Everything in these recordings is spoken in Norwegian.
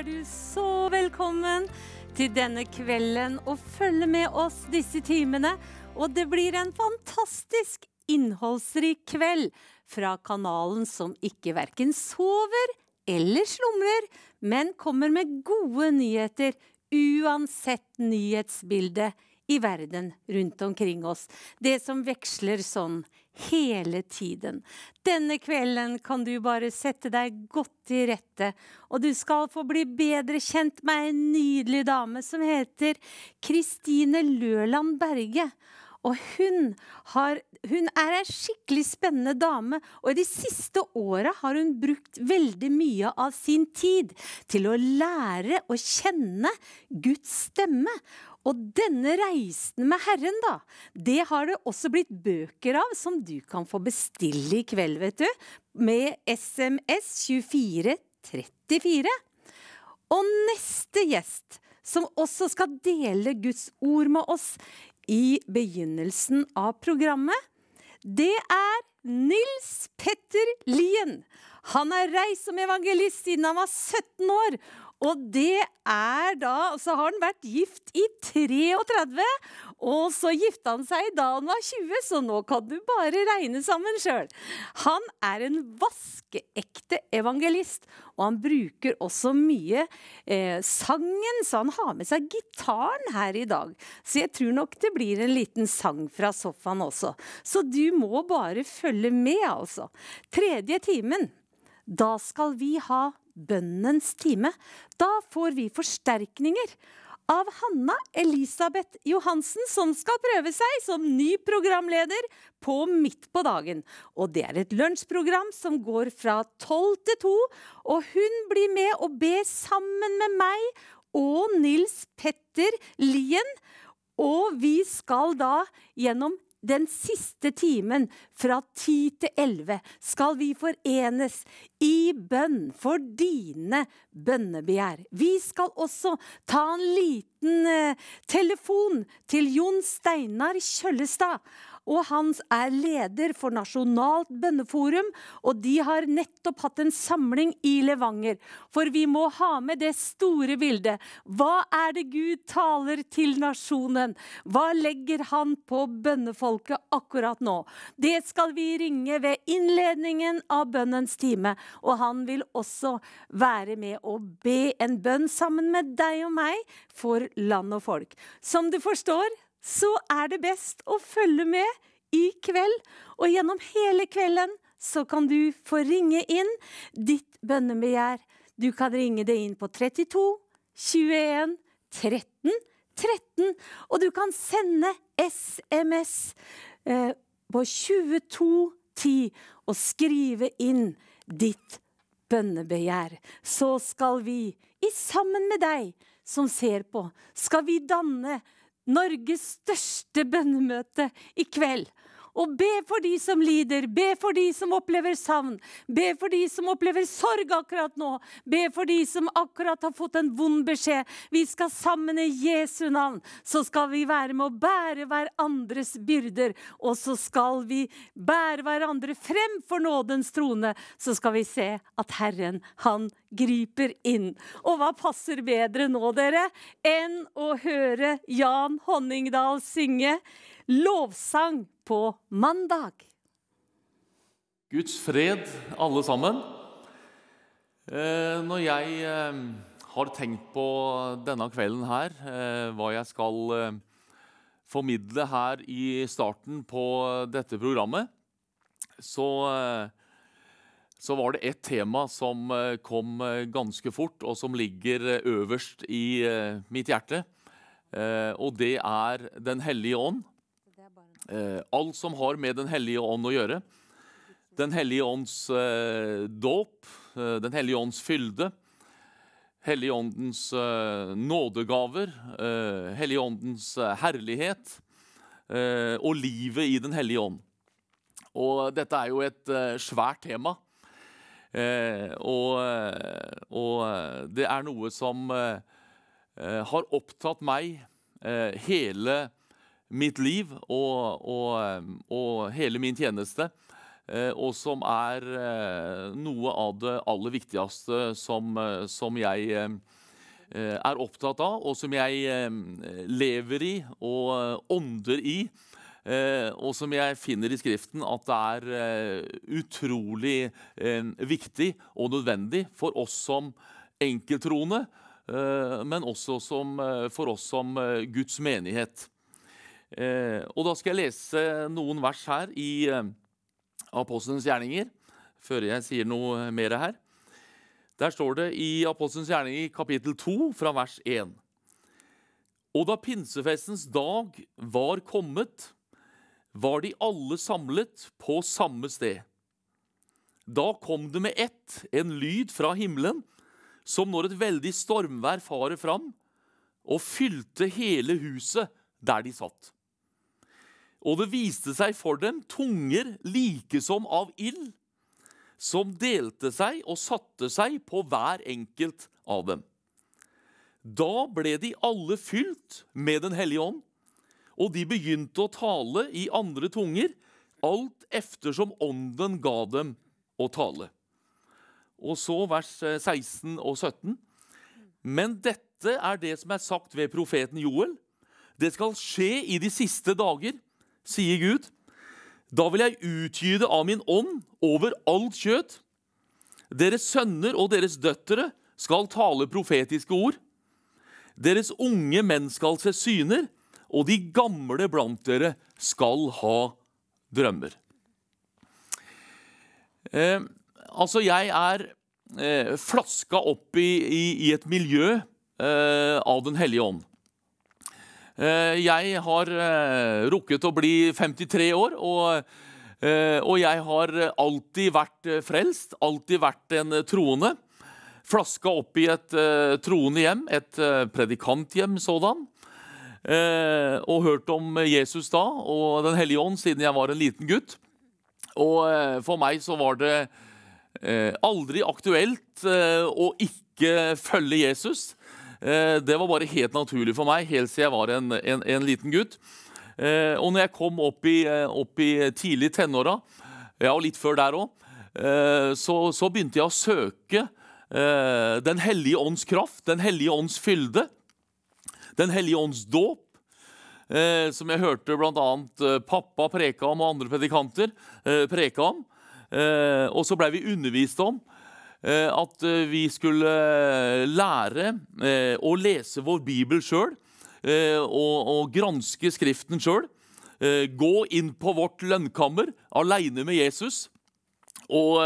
er du så velkommen til denne kvelden og følge med oss disse timene. Og det blir en fantastisk innholdsrik kveld fra kanalen som ikke verken sover eller slumrer, men kommer med gode nyheter uansett nyhetsbildet i verden rundt omkring oss. Det som veksler sånn hele tiden. Denne kvelden kan du bare sette deg godt til rette, og du skal få bli bedre kjent med en nydelig dame som heter Kristine Løland Berge. Og hun har hun er ei skikkelig spennende dame, og i de siste åra har hun brukt veldig mye av sin tid til å lære å kjenne Guds stemme. Og denne reisen med Herren, da, det har det også blitt bøker av som du kan få bestille i kveld, vet du. Med SMS 2434. Og neste gjest, som også skal dele Guds ord med oss, i begynnelsen av programmet, det er Nils Petter Lien. Han er reist som evangelist siden han var 17 år, og det er da Så har han vært gift i 33, og så gifta han seg da han var 20, så nå kan du bare regne sammen sjøl. Han er en vaskeekte evangelist, og han bruker også mye eh, sangen, så han har med seg gitaren her i dag. Så jeg tror nok det blir en liten sang fra sofaen også. Så du må bare følge med, altså. Tredje timen, da skal vi ha bønnens time. Da får vi forsterkninger av Hanna Elisabeth Johansen, som skal prøve seg som ny programleder på Midt på dagen. Og det er et lunsjprogram som går fra tolv til to. Og hun blir med og ber sammen med meg og Nils Petter Lien. Og vi skal da gjennom den siste timen, fra ti til elleve, skal vi forenes i bønn for dine bønnebegjær. Vi skal også ta en liten eh, telefon til Jon Steinar Kjøllestad og hans er leder for Nasjonalt bønneforum, og de har nettopp hatt en samling i Levanger. For vi må ha med det store bildet. Hva er det Gud taler til nasjonen? Hva legger han på bønnefolket akkurat nå? Det skal vi ringe ved innledningen av bønnens time, og han vil også være med å be en bønn sammen med deg og meg for land og folk. Som du forstår, så er det best å følge med i kveld. Og gjennom hele kvelden så kan du få ringe inn ditt bønnebegjær. Du kan ringe det inn på 32 21 13 13. Og du kan sende SMS eh, på 22 10 og skrive inn ditt bønnebegjær. Så skal vi, i sammen med deg som ser på, skal vi danne Norges største bønnemøte i kveld. Og be for de som lider, be for de som opplever savn, be for de som opplever sorg akkurat nå, be for de som akkurat har fått en vond beskjed. Vi skal sammen i Jesu navn, så skal vi være med å bære hverandres byrder. Og så skal vi bære hverandre frem for nådens trone. Så skal vi se at Herren, han griper inn. Og hva passer bedre nå, dere, enn å høre Jan Honningdal synge? lovsang på mandag. Guds fred, alle sammen. Eh, når jeg eh, har tenkt på denne kvelden her, eh, hva jeg skal formidle her i starten på dette programmet, så, så, var det ett tema som kom ganske fort, og som ligger øverst i mitt hjerte. Og det er Den hellige ånd. Eh, alt som har med Den hellige ånd å gjøre. Den hellige ånds eh, dåp, eh, Den hellige ånds fylde, hellige Helligåndens nådegaver, hellige Helligåndens herlighet og livet i Den hellige ånd. Og dette er jo et svært tema. og, og det er noe som har opptatt meg hele livet mitt liv og, og, og hele min tjeneste. Eh, og som er eh, noe av det aller viktigste som, eh, som jeg er opptatt av, og som jeg lever i og ånder i. Og som jeg finner i Skriften at det er utrolig viktig og nødvendig for oss som enkelttroende, men også for oss som Guds menighet. Eh, og da skal jeg lese noen vers her i eh, Apostelens gjerninger, før jeg sier noe mer her. Der står det i Apostelens gjerninger kapittel 2 fra vers 1. Og da pinsefestens dag var kommet, var de alle samlet på samme sted. Da kom det med ett en lyd fra himmelen, som når et veldig stormvær farer fram, og fylte hele huset der de satt. Og det viste seg for dem tunger like som av ild, som delte seg og satte seg på hver enkelt av dem. Da ble de alle fylt med Den hellige ånd, og de begynte å tale i andre tunger, alt eftersom ånden ga dem å tale. Og så vers 16 eh, og 17. Men dette er det som er sagt ved profeten Joel. Det skal skje i de siste dager sier Gud, da vil jeg utgyde av min ånd over alt kjøt. Deres sønner og deres døtre skal tale profetiske ord. Deres unge menn skal se syner, og de gamle blant dere skal ha drømmer. Eh, altså, jeg er eh, flaska opp i, i, i et miljø eh, av Den hellige ånd. Eh, jeg har eh, rukket å bli 53 år, eh, og, jeg har alltid vært frelst, alltid vært en troende. Flaska opp i et troende hjem, et predikanthjem sådan. og hørt om Jesus da og Den hellige ånd siden jeg var en liten gutt. Og for meg så var det aldri aktuelt å ikke følge Jesus. Eh, det var bare helt naturlig for meg helt siden jeg var en, en, en liten gutt. Eh, og når jeg kom opp i, eh, opp i tidlig tenåra, ja, og litt før der òg, så, så, begynte jeg å søke Den hellige ånds kraft, Den hellige ånds fylde, Den hellige ånds dåp. som jeg hørte bl.a. pappa preka om, og andre predikanter preka om. og så blei vi undervist om Eh, at eh, vi skulle eh, lære å lese vår bibel sjøl og, granske Skriften sjøl. Gå inn på vårt lønnkammer aleine med Jesus og,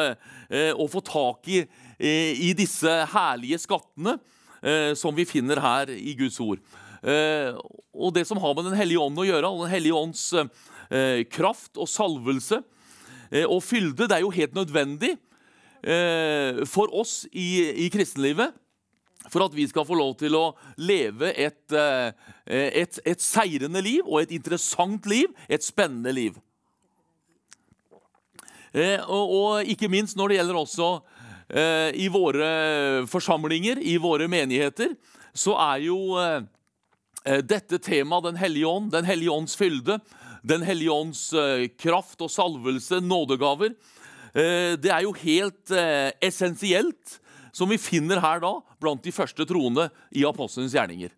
og, få tak i, i disse herlige skattene som vi finner her i Guds ord. Og det som har med Den hellige ånd å gjøre, og Den hellige ånds kraft og salvelse og fylde, det er jo helt nødvendig Eh, for oss i, i kristenlivet for at vi skal få lov til å leve et, eh, eh, et, et, seirende liv og et interessant liv, et spennende liv. Og, og ikke minst når det gjelder også i våre forsamlinger, i våre menigheter, så er jo dette temaet Den hellige ånd, Den hellige ånds fylde, Den hellige ånds kraft og salvelse, nådegaver, Eh, det er jo helt eh, essensielt, som vi finner her da, blant de første troende i Apostelens gjerninger.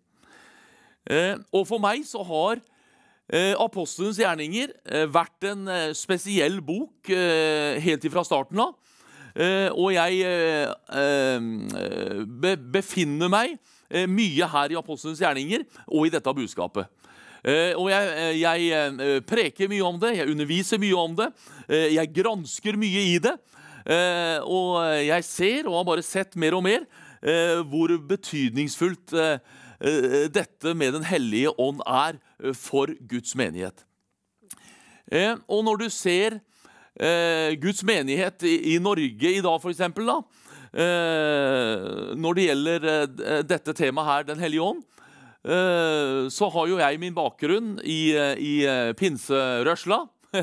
Eh, og for meg så har Apostelens gjerninger vært en spesiell bok helt ifra starten av. Og jeg befinner meg mye her i Apostelens gjerninger og i dette budskapet. Eh, og jeg, eh, jeg eh, preker mye om det, jeg underviser mye om det, jeg gransker mye i det. Og jeg ser, og har bare sett mer og mer, hvor betydningsfullt dette med Den hellige ånd er for Guds menighet. Og når du ser Guds menighet i Norge i dag, for eksempel, da, når det gjelder dette temaet her, Den hellige ånd, Eh, så har jo jeg min bakgrunn i, eh, i eh, pinserørsla.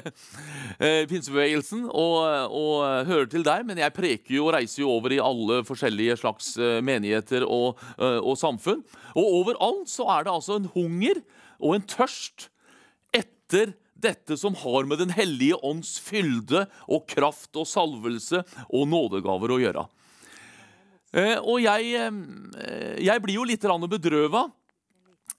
Pinsebevegelsen og, og, hører til deg, men jeg preker jo og reiser jo over i alle forskjellige slags menigheter og, og samfunn. Og overalt så er det altså en hunger og en tørst etter dette som har med Den hellige ånds fylde og kraft og salvelse og nådegaver å gjøre. Og jeg, jeg blir jo litt bedrøva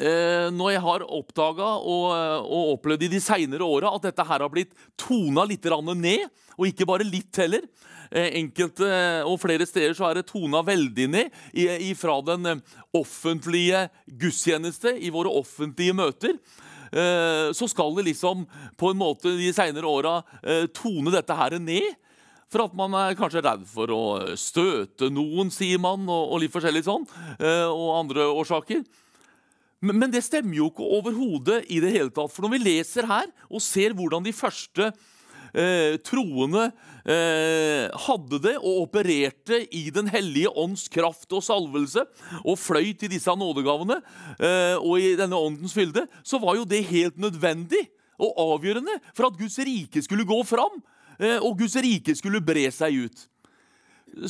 eh, når jeg har oppdaga og, og, opplevd i de seinere åra at dette her har blitt tona litt ned, og ikke bare litt heller. Eh, enkelte eh, og flere steder så er det tona veldig ned fra den eh, offentlige gudstjeneste i våre offentlige møter. Eh, så skal det liksom på en måte de seinere åra eh, tone dette her ned. For at man er kanskje redd for å støte noen, sier man, og, og litt forskjellig sånn. og andre årsaker. Men, men det stemmer jo ikke overhodet i det hele tatt. For når vi leser her og ser hvordan de første eh, troende eh, hadde det og opererte i Den hellige ånds kraft og salvelse og fløy til disse nådegavene eh, og i denne åndens fylde, så var jo det helt nødvendig og avgjørende for at Guds rike skulle gå fram eh, og Guds rike skulle bre seg ut.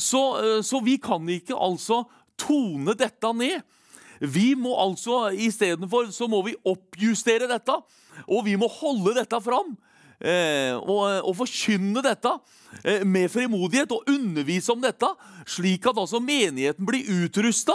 Så, eh, så vi kan ikke altså tone dette ned vi må altså istedenfor så må vi oppjustere dette, og vi må holde dette fram. Eh, og, og, forkynne dette eh, med frimodighet og undervise om dette, slik at altså menigheten blir utrusta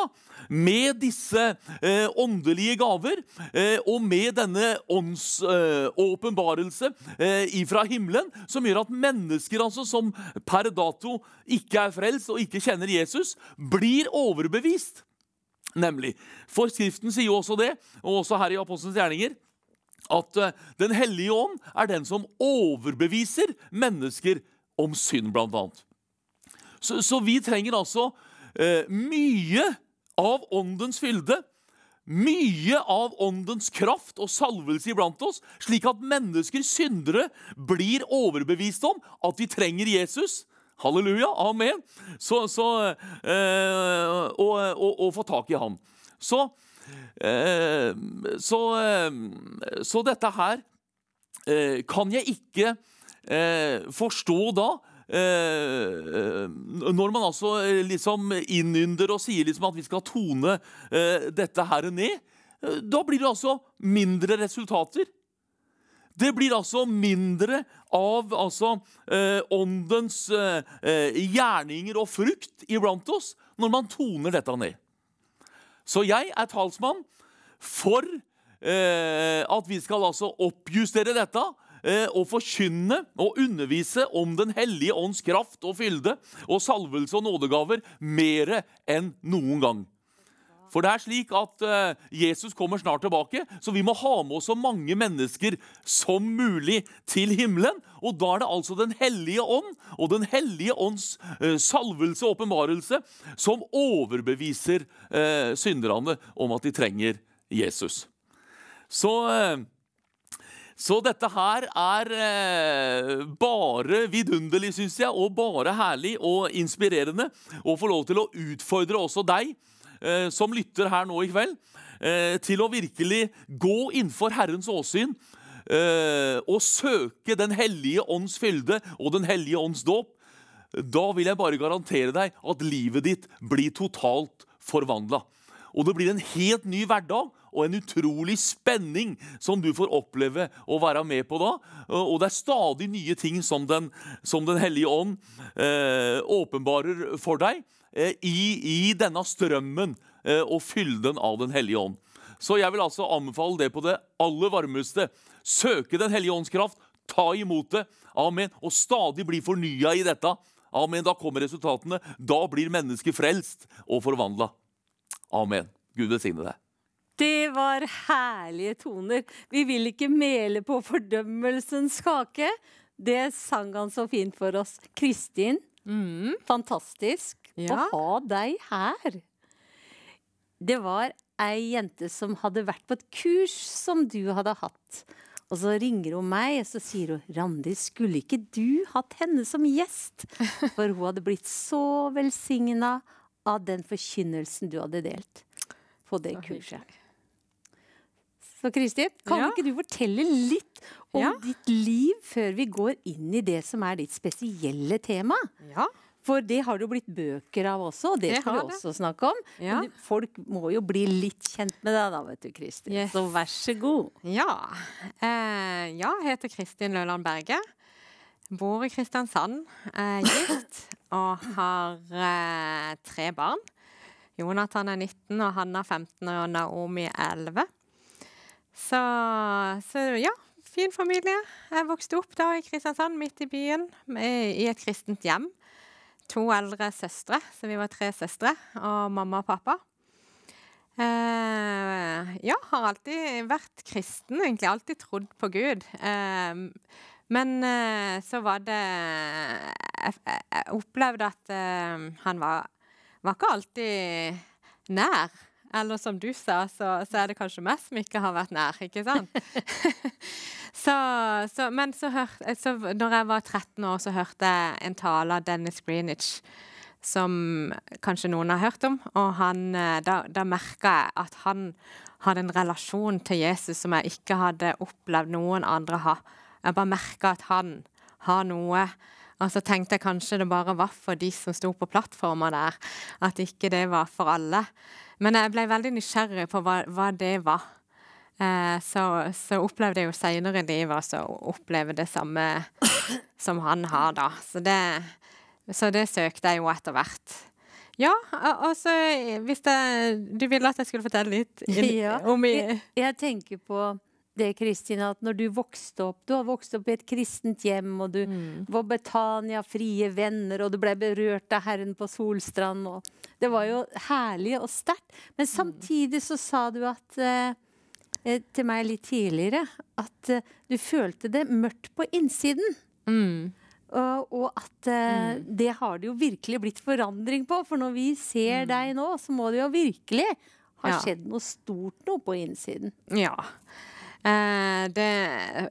med disse eh, åndelige gaver eh, og med denne åndsåpenbarelse eh, eh, ifra himmelen, som gjør at mennesker altså, som per dato ikke er frelst og ikke kjenner Jesus, blir overbevist Nemlig. For Skriften sier jo også det, og også her i Apostelens gjerninger, at eh, Den hellige ånd er den som overbeviser mennesker om synd, bl.a. Så, så vi trenger altså eh, mye av åndens fylde, mye av åndens kraft og salvelse iblant oss, slik at mennesker, syndere, blir overbevist om at de trenger Jesus, Halleluja, amen! Så, så, øh, og, og, og, få tak i han. Så, øh, så, øh, så dette her kan jeg ikke forstå da. når man altså liksom innynder og sier liksom at vi skal tone dette her ned, da blir det altså mindre resultater. Det blir altså mindre av altså, eh, åndens eh, eh, gjerninger og frukt iblant oss når man toner dette ned. Så jeg er talsmann for eh, at vi skal altså oppjustere dette eh, og forkynne og undervise om Den hellige ånds kraft og fylde og salvelse og nådegaver mer enn noen gang. For det er slik at eh, Jesus kommer snart tilbake, så vi må ha med oss så mange mennesker som mulig til himmelen. Og da er det altså Den hellige ånd og Den hellige ånds eh, salvelse og åpenbarelse som overbeviser eh, synderne om at de trenger Jesus. Så så dette her er bare vidunderlig, syns jeg, og bare herlig og inspirerende. å få lov til å utfordre også deg Eh, som lytter her nå i kveld, eh, til å virkelig gå innenfor Herrens åsyn eh, og søke Den hellige ånds fylde og Den hellige ånds dåp, da vil jeg bare garantere deg at livet ditt blir totalt forvandla. Og det blir en helt ny hverdag og en utrolig spenning som du får oppleve å være med på da. Og det er stadig nye ting som Den, som den hellige ånd eh, åpenbarer for deg. Eh, i, i denne strømmen eh, og fylden av Den hellige ånd. Så jeg vil altså anbefale det på det aller varmeste. Søke Den hellige ånds kraft, ta imot det, amen, og stadig bli fornya i dette. Amen. Da kommer resultatene. Da blir mennesket frelst og forvandla. Amen. Gud velsigne deg. Det var herlige toner. Vi vil ikke mele på fordømmelsens kake. Det sang han så fint for oss. Kristin, mm. fantastisk ja. å ha deg her. Det var ei jente som hadde vært på et kurs som du hadde hatt. Og så ringer hun meg og så sier hun, 'Randi, skulle ikke du hatt henne som gjest?' For hun hadde blitt så velsigna av den forkynnelsen du hadde delt på det så kurset. Hyggelig. Så Kristin, kan ja. ikke du fortelle litt om ja. ditt liv før vi går inn i det som er ditt spesielle tema? Ja. For det har det jo blitt bøker av også, og det, det skal vi også det. snakke om. Ja. Men folk må jo bli litt kjent med deg da, vet du, Kristin. Yes. Så vær så god. Ja. Eh, ja jeg heter Kristin Løland Berge. Bor i Kristiansand. er eh, gift og har eh, tre barn. Jonathan er 19, og Hanna 15, og Naomi 11. Så, så ja, fin familie. Jeg vokste opp da i Kristiansand, midt i byen, i et kristent hjem to eldre søstre, så vi var tre søstre, og mamma og pappa. Eh, ja, har alltid vært kristen, egentlig. Alltid trodd på Gud. Eh, men eh, så var det Jeg, jeg opplevde at eh, han var, var ikke alltid nær. Eller som du sa, så, så er det kanskje meg som ikke har vært nær, ikke sant? så, så, men så hørte så Når jeg var 13 år, så hørte jeg en tale av Dennis Greenwich som kanskje noen har hørt om. Og han, eh, da, da merka jeg at han hadde en relasjon til Jesus som jeg ikke hadde opplevd noen andre ha. Jeg bare merka at han har noe. Og så tenkte jeg kanskje det bare var for de som sto på plattforma der, at ikke det var for alle. Men jeg ble veldig nysgjerrig på hva, hva det var. Eh, så, så, opplevde jeg jo seinere i livet å oppleve det samme som han har, da. Så det, så det søkte jeg jo etter hvert. Ja, og så hvis jeg, Du ville at jeg skulle fortelle litt i, ja, om i jeg tenker på det, Kristin, at når du vokste opp Du har vokst opp i et kristent hjem, og du mm. var Betania frie venner, og du ble berørt av Herren på Solstrand. det var jo herlig og sterkt. Men mm. samtidig så sa du at eh, eh, til meg litt tidligere at eh, du følte det mørkt på innsiden. Mm. Og, og, at eh, mm. det har det jo virkelig blitt forandring på. For når vi ser mm. deg nå, så må det jo virkelig ha skjedd noe stort noe på innsiden. Ja. Eh, det,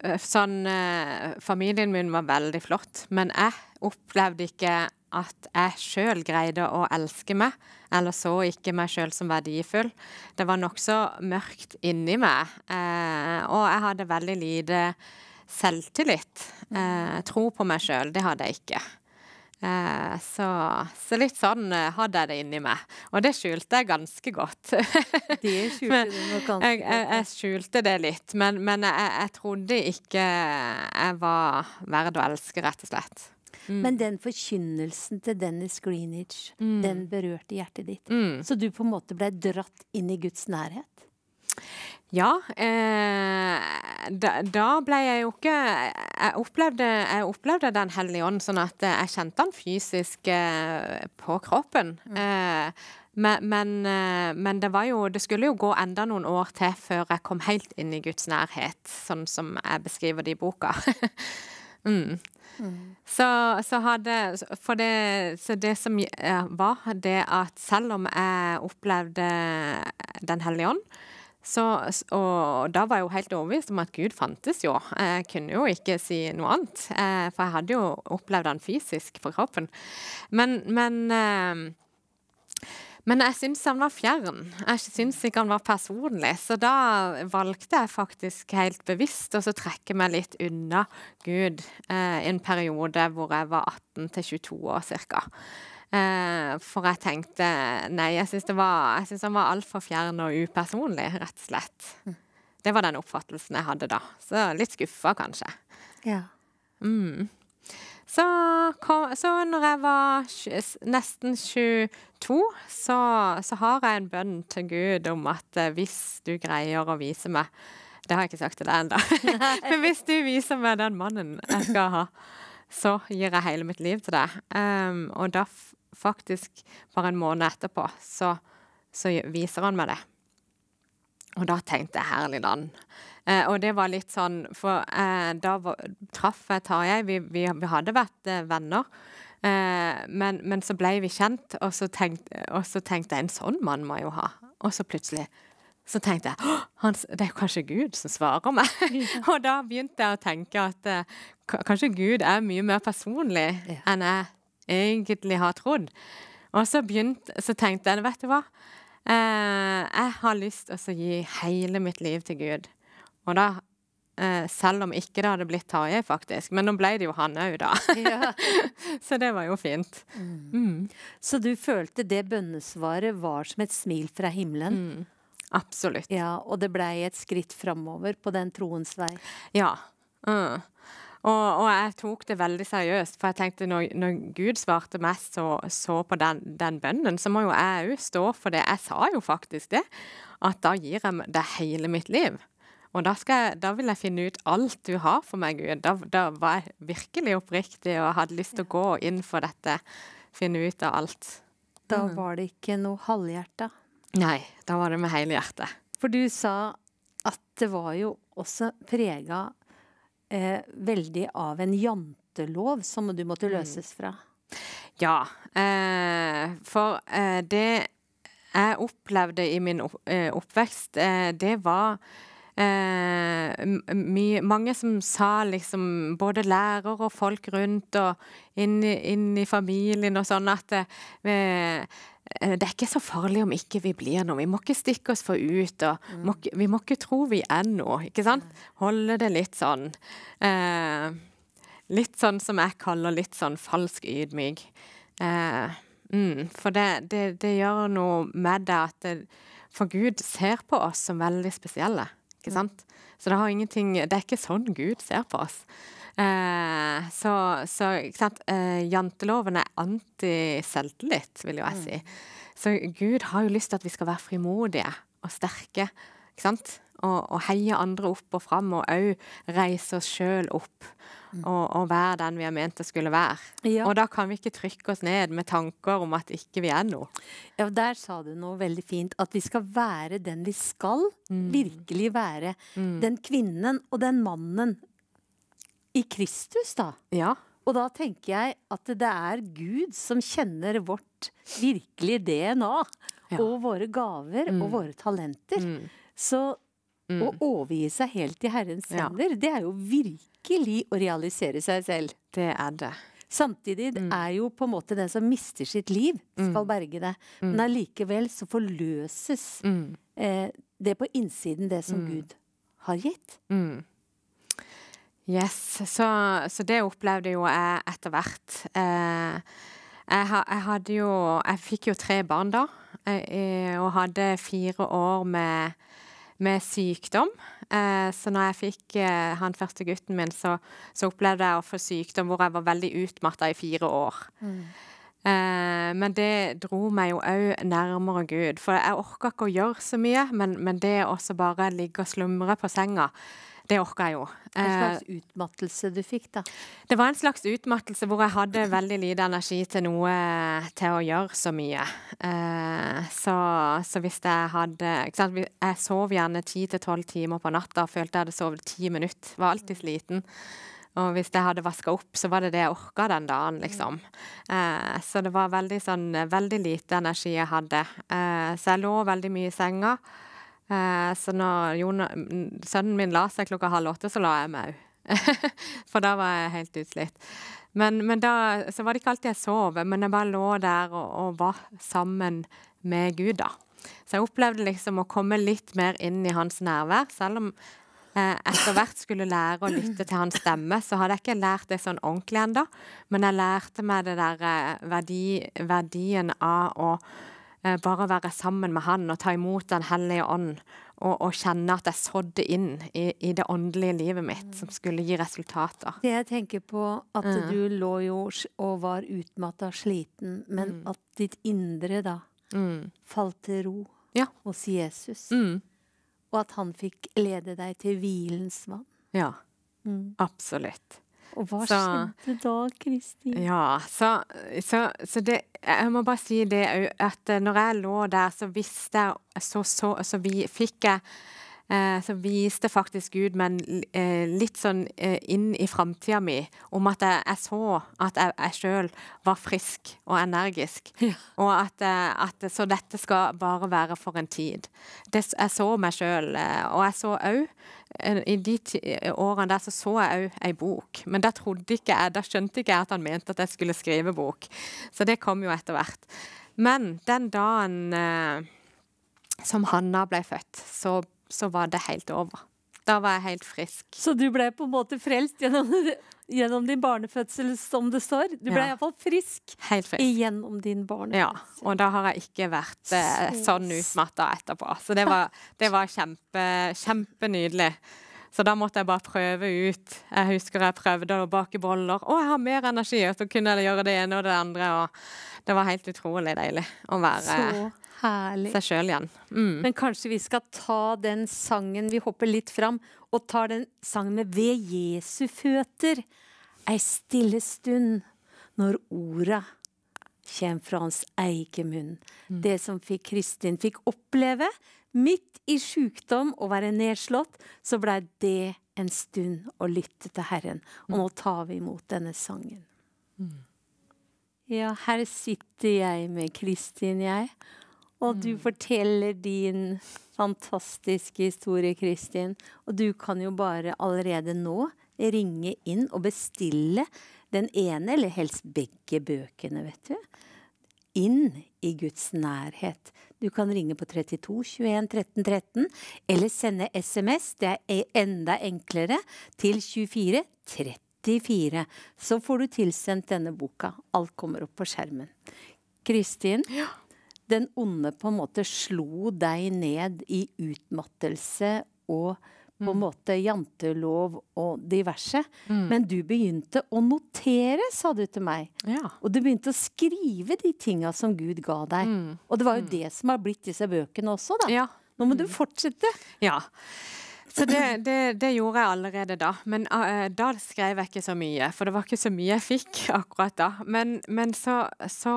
eh, sånn, eh, familien min var veldig flott, men jeg opplevde ikke at jeg sjøl greide å elske meg, eller så ikke meg sjøl som verdifull. Det var nokså mørkt inni meg, eh, og jeg hadde veldig lite selvtillit. Eh, tro på meg sjøl, det hadde jeg ikke. Eh, så, så, litt sånn eh, hadde jeg det inni meg. Og det skjulte jeg ganske godt. det skjulte men, du ganske jeg, jeg, jeg, skjulte det litt, men, men jeg, jeg, trodde ikke jeg var verd å elske, rett og slett. Mm. Men den forkynnelsen til Dennis Greenwich, mm. den berørte hjertet ditt. Mm. Så du på en måte ble dratt inn i Guds nærhet? Ja. Eh, da, da, ble jeg jo ikke Jeg opplevde, jeg opplevde Den hellige ånd sånn at jeg kjente den fysisk eh, på kroppen. Mm. Eh, men, men, eh, men, det var jo Det skulle jo gå enda noen år til før jeg kom helt inn i Guds nærhet, sånn som jeg beskriver det i boka. mm. Mm. Så, så, hadde, det, så, det, som eh, var, det at selv om jeg opplevde Den hellige ånd, så, og da var jeg jo helt overbevist om at Gud fantes jo. Jeg kunne jo ikke si noe annet. Eh, for jeg hadde jo opplevd han fysisk for kroppen. Men, men, eh, men jeg syntes han var fjern. Jeg syntes ikke han var personlig. Så da valgte jeg faktisk helt bevisst å trekke meg litt unna Gud i eh, en periode hvor jeg var 18 til 22 år ca. Eh, for jeg tenkte nei, jeg syns han var altfor fjern og upersonlig, rett og slett. Mm. Det var den oppfattelsen jeg hadde da. Så litt skuffa, kanskje. Ja. Mm. Så, så når jeg var nesten 22, så, så, har jeg en bønn til Gud om at eh, hvis du greier å vise meg Det har jeg ikke sagt til deg ennå. Men hvis du viser meg den mannen jeg skal ha, så gir jeg hele mitt liv til deg. Um, og da faktisk bare en måned etterpå så, så viser han meg det. Og da tenkte jeg 'herlig land'. Eh, og det var litt sånn For eh, da var, traff jeg Tarjei. Vi, vi, vi, hadde vært eh, venner. Eh, men, men, så ble vi kjent, og så, tenkte, og så tenkte jeg 'en sånn mann må jeg jo ha'. Og så plutselig så tenkte jeg hans, det er kanskje Gud som svarer meg. og da begynte jeg å tenke at eh, kanskje Gud er mye mer personlig ja. enn jeg egentlig har trodd. Og så, begynt, så tenkte jeg vet du hva, eh, jeg har lyst til å gi hele mitt liv til Gud. Og da eh, selv om ikke det hadde blitt Tarjei, faktisk. Men nå ble det jo han òg, da. Ja. så det var jo fint. Mm. Mm. Så du følte det bønnesvaret var som et smil fra himmelen? Mm. Absolutt. Ja, Og det blei et skritt framover på den troens vei? Ja. Uh. Og, og, jeg tok det veldig seriøst, for jeg tenkte når, når Gud svarte mest så, så på den, den, bønnen, så må jo jeg òg stå for det. Jeg sa jo faktisk det, at da gir jeg det hele mitt liv. Og da, jeg, da vil jeg finne ut alt du har for meg, Gud. Da, da var jeg virkelig oppriktig og hadde lyst til å gå inn for dette. Finne ut av alt. Da mhm. var det ikke noe halvhjerta? Nei, da var det med hele hjertet. For du sa at det var jo også prega eh, veldig av en jantelov som du måtte mm. løses fra? Ja, eh, for eh, det jeg opplevde i min opp, eh, oppvekst, eh, det var eh, mange som sa liksom, både lærere og folk rundt og inn, inn i familien og sånn, at Eh, det er ikke så farlig om ikke vi blir noe. Vi må ikke stikke oss for ut. og mm. må Vi må ikke tro vi er noe. ikke sant? Mm. Holde det litt sånn. Eh, litt sånn som jeg kaller litt sånn falsk ydmyk. Eh, mm, for det, det, det, gjør noe med det at det, For Gud ser på oss som veldig spesielle. ikke mm. sant? Så det, har ingenting, det er ikke sånn Gud ser på oss. Eh, så, så, ikke sant? Eh, janteloven er anti-selvtillit, vil jo jeg si. Mm. Så Gud har jo lyst til at vi skal være frimodige og sterke. ikke sant? Og, og heie andre opp og fram, og òg reise oss sjøl opp. Mm. Og, og, være den vi er ment å skulle være. Ja. Og da kan vi ikke trykke oss ned med tanker om at ikke vi er noe. Ja, Der sa du noe veldig fint. At vi skal være den vi skal mm. virkelig være. Mm. Den kvinnen og den mannen i Kristus, da. Ja. Og da tenker jeg at det er Gud som kjenner vårt virkelige DNA. Ja. Og våre gaver mm. og våre talenter. Mm. Så mm. å overgi seg helt i Herrens hender, ja. det er jo virkelig å realisere seg selv. Det er det. Samtidig mm. er jo på en måte den som mister sitt liv, skal mm. berge det. Mm. Men allikevel så forløses eh, det på innsiden, det som Gud har gitt. Mm. Yes, så, så det opplevde jo jeg etter hvert. Eh, jeg, jeg, hadde jo Jeg fikk jo tre barn da, eh, og hadde fire år med, med sykdom. Eh, så når jeg fikk han første gutten min, så, så opplevde jeg å få sykdom hvor jeg var veldig utmatta i fire år. Mm. men det dro meg jo òg nærmere Gud. For jeg orka ikke å gjøre så mye, men, men det også bare ligge og slumre på senga, det orka jeg jo. Hva eh, slags utmattelse du fikk, da? Det var en slags utmattelse hvor jeg hadde veldig lite energi til noe til å gjøre så mye. Eh, så, så hvis jeg hadde Jeg sov gjerne ti til tolv timer på natta og følte jeg hadde sovet ti minutter. Var alltid sliten. Og hvis jeg hadde vaska opp, så var det det jeg orka den dagen, liksom. Eh, så det var veldig, sånn, veldig lite energi jeg hadde. så jeg lå veldig mye i senga. Eh, så når Jon, mm, sønnen min la seg klokka halv åtte, så la jeg meg òg. For da var jeg helt utslitt. Men, men, da så var det ikke alltid jeg sov, men jeg bare lå der og, og var sammen med Gud, da. Så jeg opplevde liksom å komme litt mer inn i hans nærvær, selv om eh, etter hvert skulle lære å lytte til hans stemme, så hadde jeg ikke lært det sånn ordentlig ennå. Men jeg lærte meg det der eh, verdi, verdien av å Eh, bare være sammen med Han og ta imot Den hellige ånd. Og, og kjenne at jeg sådde inn i, i, det åndelige livet mitt, mm. som skulle gi resultater. Det jeg tenker på, at mm. du lå jo og var utmatta, sliten, men mm. at ditt indre da mm. falt til ro ja. hos Jesus. Mm. Og at han fikk lede deg til hvilens vann. Ja. Mm. Absolutt. Og hva så, skjedde da, Kristin? Ja, så, så, så det, Jeg må bare si det òg, at eh, når jeg lå der, så visste jeg så, så, så vi fikk jeg eh, så viste faktisk Gud meg eh, litt sånn eh, inn i framtida mi, om at jeg, jeg så at jeg, jeg sjøl var frisk og energisk. Ja. Og at, eh, at, Så dette skal bare være for en tid. Det, jeg så meg sjøl, eh, og jeg så òg eh, i de årene der så, så jeg òg ei bok, men da trodde ikke jeg, da skjønte ikke jeg at han mente at jeg skulle skrive bok. Så det kom jo etter hvert. Men den dagen eh, som Hanna ble født, så så var det helt over. Da var jeg helt frisk. Så du ble på en måte frelst gjennom, gjennom din barnefødsel, som det står? Du ble ja. iallfall frisk, frisk gjennom din barnefødsel. Ja, og da har jeg ikke vært eh, sånn utmatta etterpå. Så det var, det var kjempe, kjempenydelig. Så da måtte jeg bare prøve ut. Jeg husker jeg prøvde å bake boller. Å, jeg har mer energi! Og så kunne jeg gjøre det ene og det andre. Og det var helt utrolig deilig å være så Herlig. seg sjøl igjen. Mm. Men kanskje vi skal ta den sangen vi hopper litt fram, og tar den sangen med 'Ved Jesu føter, Ei stille stund når orda kjem fra hans eige munn. Mm. Det som fikk Kristin fikk oppleve midt i sjukdom og være nedslått, så blei det en stund å lytte til Herren. Og nå mm. tar vi imot denne sangen. Mm. Ja, her sitter jeg med Kristin, jeg. Og du mm. forteller din fantastiske historie, Kristin. Og du kan jo bare allerede nå ringe inn og bestille den ene, eller helst begge bøkene, vet du. Inn i Guds nærhet. Du kan ringe på 32 21 13 13, eller sende SMS, det er e, enda enklere, til 24 34. Så får du tilsendt denne boka. Alt kommer opp på skjermen. Kristin, ja den onde på en måte slo deg ned i utmattelse og på en mm. måte jantelov og diverse. Mm. Men du begynte å notere, sa du til meg. Ja. Og du begynte å skrive de tinga som Gud ga deg. Mm. Og det var jo mm. det som har blitt disse bøkene også, da. Ja. Nå må du mm. fortsette. Ja. Så det, det, det, gjorde jeg allerede da, men uh, da skrev jeg ikke så mye. For det var ikke så mye jeg fikk akkurat da. Men, men så, så,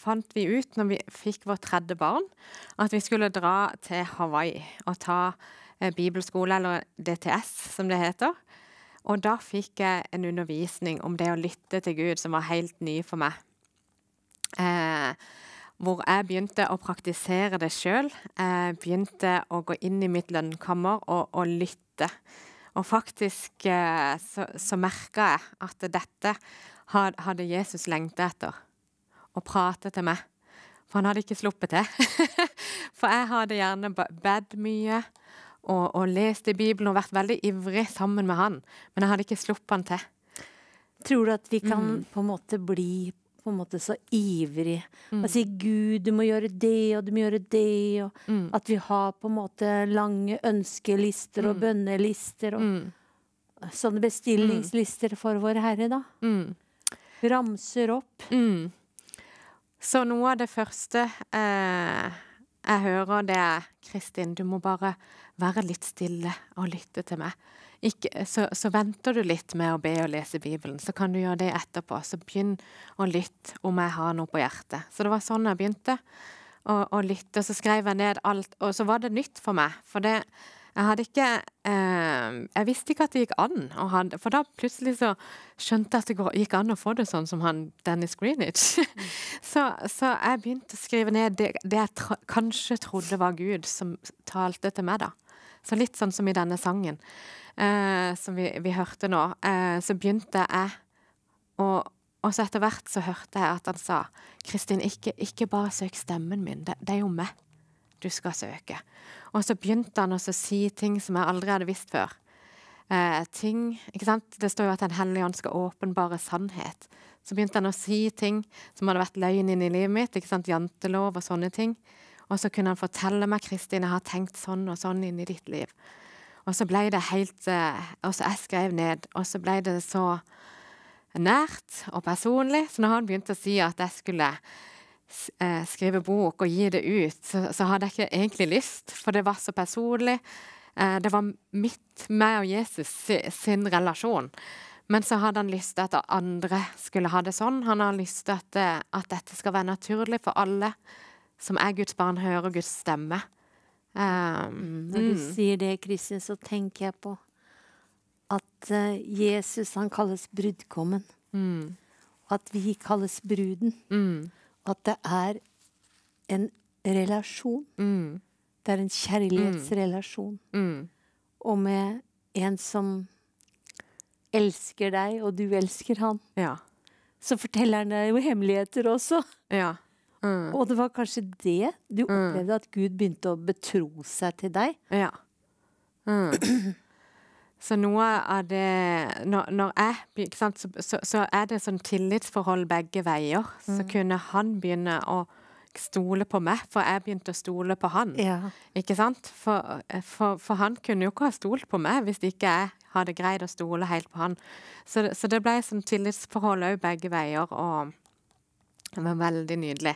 fant vi ut, når vi fikk vårt tredje barn, at vi skulle dra til Hawaii og ta uh, bibelskole, eller DTS som det heter. Og da fikk jeg en undervisning om det å lytte til Gud som var helt ny for meg. uh, hvor jeg begynte å praktisere det sjøl. Jeg begynte å gå inn i mitt lønnkammer og, og lytte. Og faktisk eh, så, så merka jeg at dette hadde Jesus lengta etter. Å prate til meg. For han hadde ikke sluppet til. For jeg hadde gjerne bedt mye og, og lest i Bibelen og vært veldig ivrig sammen med han. Men jeg hadde ikke sluppet han til. Tror du at vi kan mm. på en måte bli på en måte så ivrig. Og mm. sier 'Gud, du må gjøre det, og du må gjøre det', og mm. at vi har på en måte lange ønskelister og mm. bønnelister og mm. sånne bestillingslister for Vår Herre, da. Mm. Ramser opp. Mm. Så noe av det første eh, jeg hører, det er 'Kristin, du må bare være litt stille og lytte til meg' ikke, så, så, venter du litt med å be og lese Bibelen. Så kan du gjøre det etterpå. Så begynn å lytte om jeg har noe på hjertet. Så det var sånn jeg begynte å, lytte. Og så skrev jeg ned alt. Og så var det nytt for meg. For det, jeg hadde ikke eh, Jeg visste ikke at det gikk an. Hadde, for da plutselig så skjønte jeg at det gikk an å få det sånn som han Dennis Greenwich. så, så, jeg begynte å skrive ned det, det jeg tro, kanskje trodde var Gud som talte til meg, da. Så litt sånn som i denne sangen eh, som vi, vi, hørte nå, eh, så begynte jeg og, og så etter hvert så hørte jeg at han sa Kristin, ikke, ikke bare søk stemmen min, det, det, er jo meg du skal søke. Og så begynte han å si ting som jeg aldri hadde visst før. Eh, ting, ikke sant? Det står jo at Den hellige ånd skal åpenbare sannhet. Så begynte han å si ting som hadde vært løgn inni livet mitt. ikke sant? Jantelov og sånne ting. Og så kunne han fortelle meg Kristin, jeg har tenkt sånn og sånn inni ditt liv. Og så ble det helt eh, Og så jeg skrev ned, og så ble det så nært og personlig. Så når han begynte å si at jeg skulle eh, skrive bok og gi det ut, så, så hadde jeg ikke egentlig lyst, for det var så personlig. Eh, det var mitt, meg og Jesus sin relasjon. Men så hadde han lyst til at andre skulle ha det sånn. Han har lyst til at, at dette skal være naturlig for alle som er Guds barn, hører Guds stemme. Um, Når du mm. sier det, Kristin, så tenker jeg på at uh, Jesus han kalles brudgommen. Mm. At vi kalles bruden. Mm. At det er en relasjon. Mm. Det er en kjærlighetsrelasjon. Mm. Mm. Og med en som elsker deg, og du elsker han. Ja. Så forteller han deg jo hemmeligheter også. Ja. Mm. Og det var kanskje det du mm. opplevde, at Gud begynte å betro seg til deg? Ja. Mm. Så noe av det Når, når jeg sant, så, så, så, er det sånn tillitsforhold begge veier. Mm. Så kunne han begynne å stole på meg, for jeg begynte å stole på han. Ja. Ikke sant? For, for, for, han kunne jo ikke ha stolt på meg hvis ikke jeg hadde greid å stole helt på han. Så, så det ble sånn tillitsforhold òg begge veier. og... Det var veldig nydelig.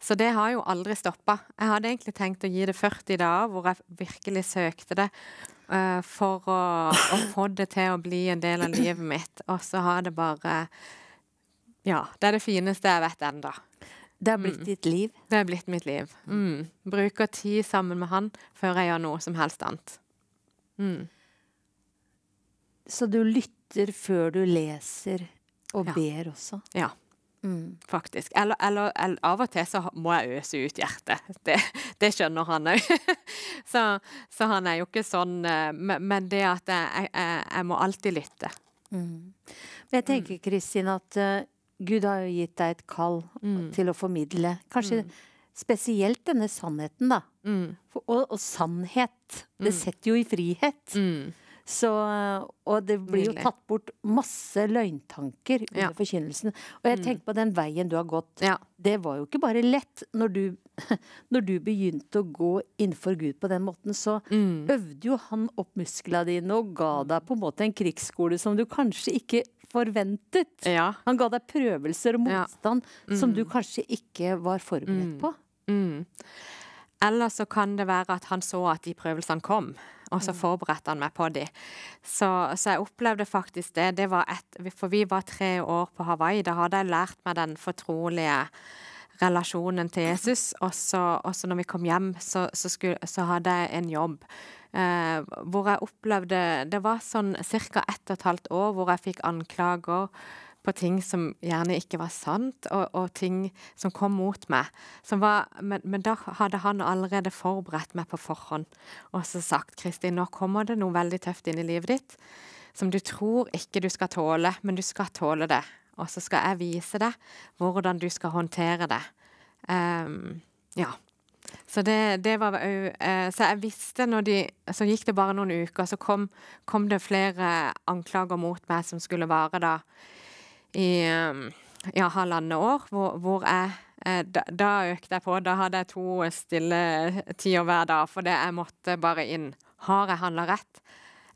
Så det har jo aldri stoppa. Jeg hadde egentlig tenkt å gi det 40 dager, hvor jeg virkelig søkte det uh, for å, å, få det til å bli en del av livet mitt. Og så har det bare Ja, det er det fineste jeg vet enda. Det har blitt mm. ditt liv? Det har blitt mitt liv. Mm. Bruker tid sammen med han før jeg gjør noe som helst annet. Mm. Så du lytter før du leser og ja. ber også? Ja. Mm. Faktisk. Eller, eller, eller, av og til så må jeg øse ut hjertet. Det, det skjønner han òg. så, så, han er jo ikke sånn eh, Men det at jeg, jeg, jeg må alltid lytte. Mm. Men jeg tenker, mm. Kristin, at eh, Gud har jo gitt deg et kall mm. til å formidle. Kanskje mm. spesielt denne sannheten, da. Mm. For, og, og, sannhet. Det setter jo i frihet. Mm. Så, og det blir jo tatt bort masse løgntanker under ja. forkynnelsen. Og jeg mm. tenker på den veien du har gått. Ja. Det var jo ikke bare lett. Når du, når du, begynte å gå innenfor Gud på den måten, så mm. øvde jo han opp musklene dine og ga deg på en måte en krigsskole som du kanskje ikke forventet. Ja. Han ga deg prøvelser og motstand mm. som du mm. kanskje ikke var forberedt mm. på. Mm. Eller så kan det være at han så at de prøvelsene kom og så mm. forberedte han meg på dem. Så, så, jeg opplevde faktisk det. det var et, for vi var tre år på Hawaii. Da hadde jeg lært meg den fortrolige relasjonen til Jesus. Og så, når vi kom hjem, så, så, skulle, så hadde jeg en jobb. Eh, hvor jeg opplevde Det var sånn ca. ett og et halvt år hvor jeg fikk anklager på ting som gjerne ikke var sant, og, og ting som kom mot meg. Var, men, men, da hadde han allerede forberedt meg på forhånd og så sagt Kristin, nå kommer det noe veldig tøft inn i livet ditt som du tror ikke du skal tåle, men du skal tåle det. Og så skal jeg vise deg hvordan du skal håndtere det. Um, ja. Så, det, det var, eh, så jeg visste når de Så gikk det bare noen uker, så kom, kom det flere anklager mot meg som skulle vare da i um, ja, halvannet år, hvor, hvor jeg eh, da, da, økte jeg på. Da hadde jeg to stille tider hver dag, for det jeg måtte bare inn. Har jeg handla rett?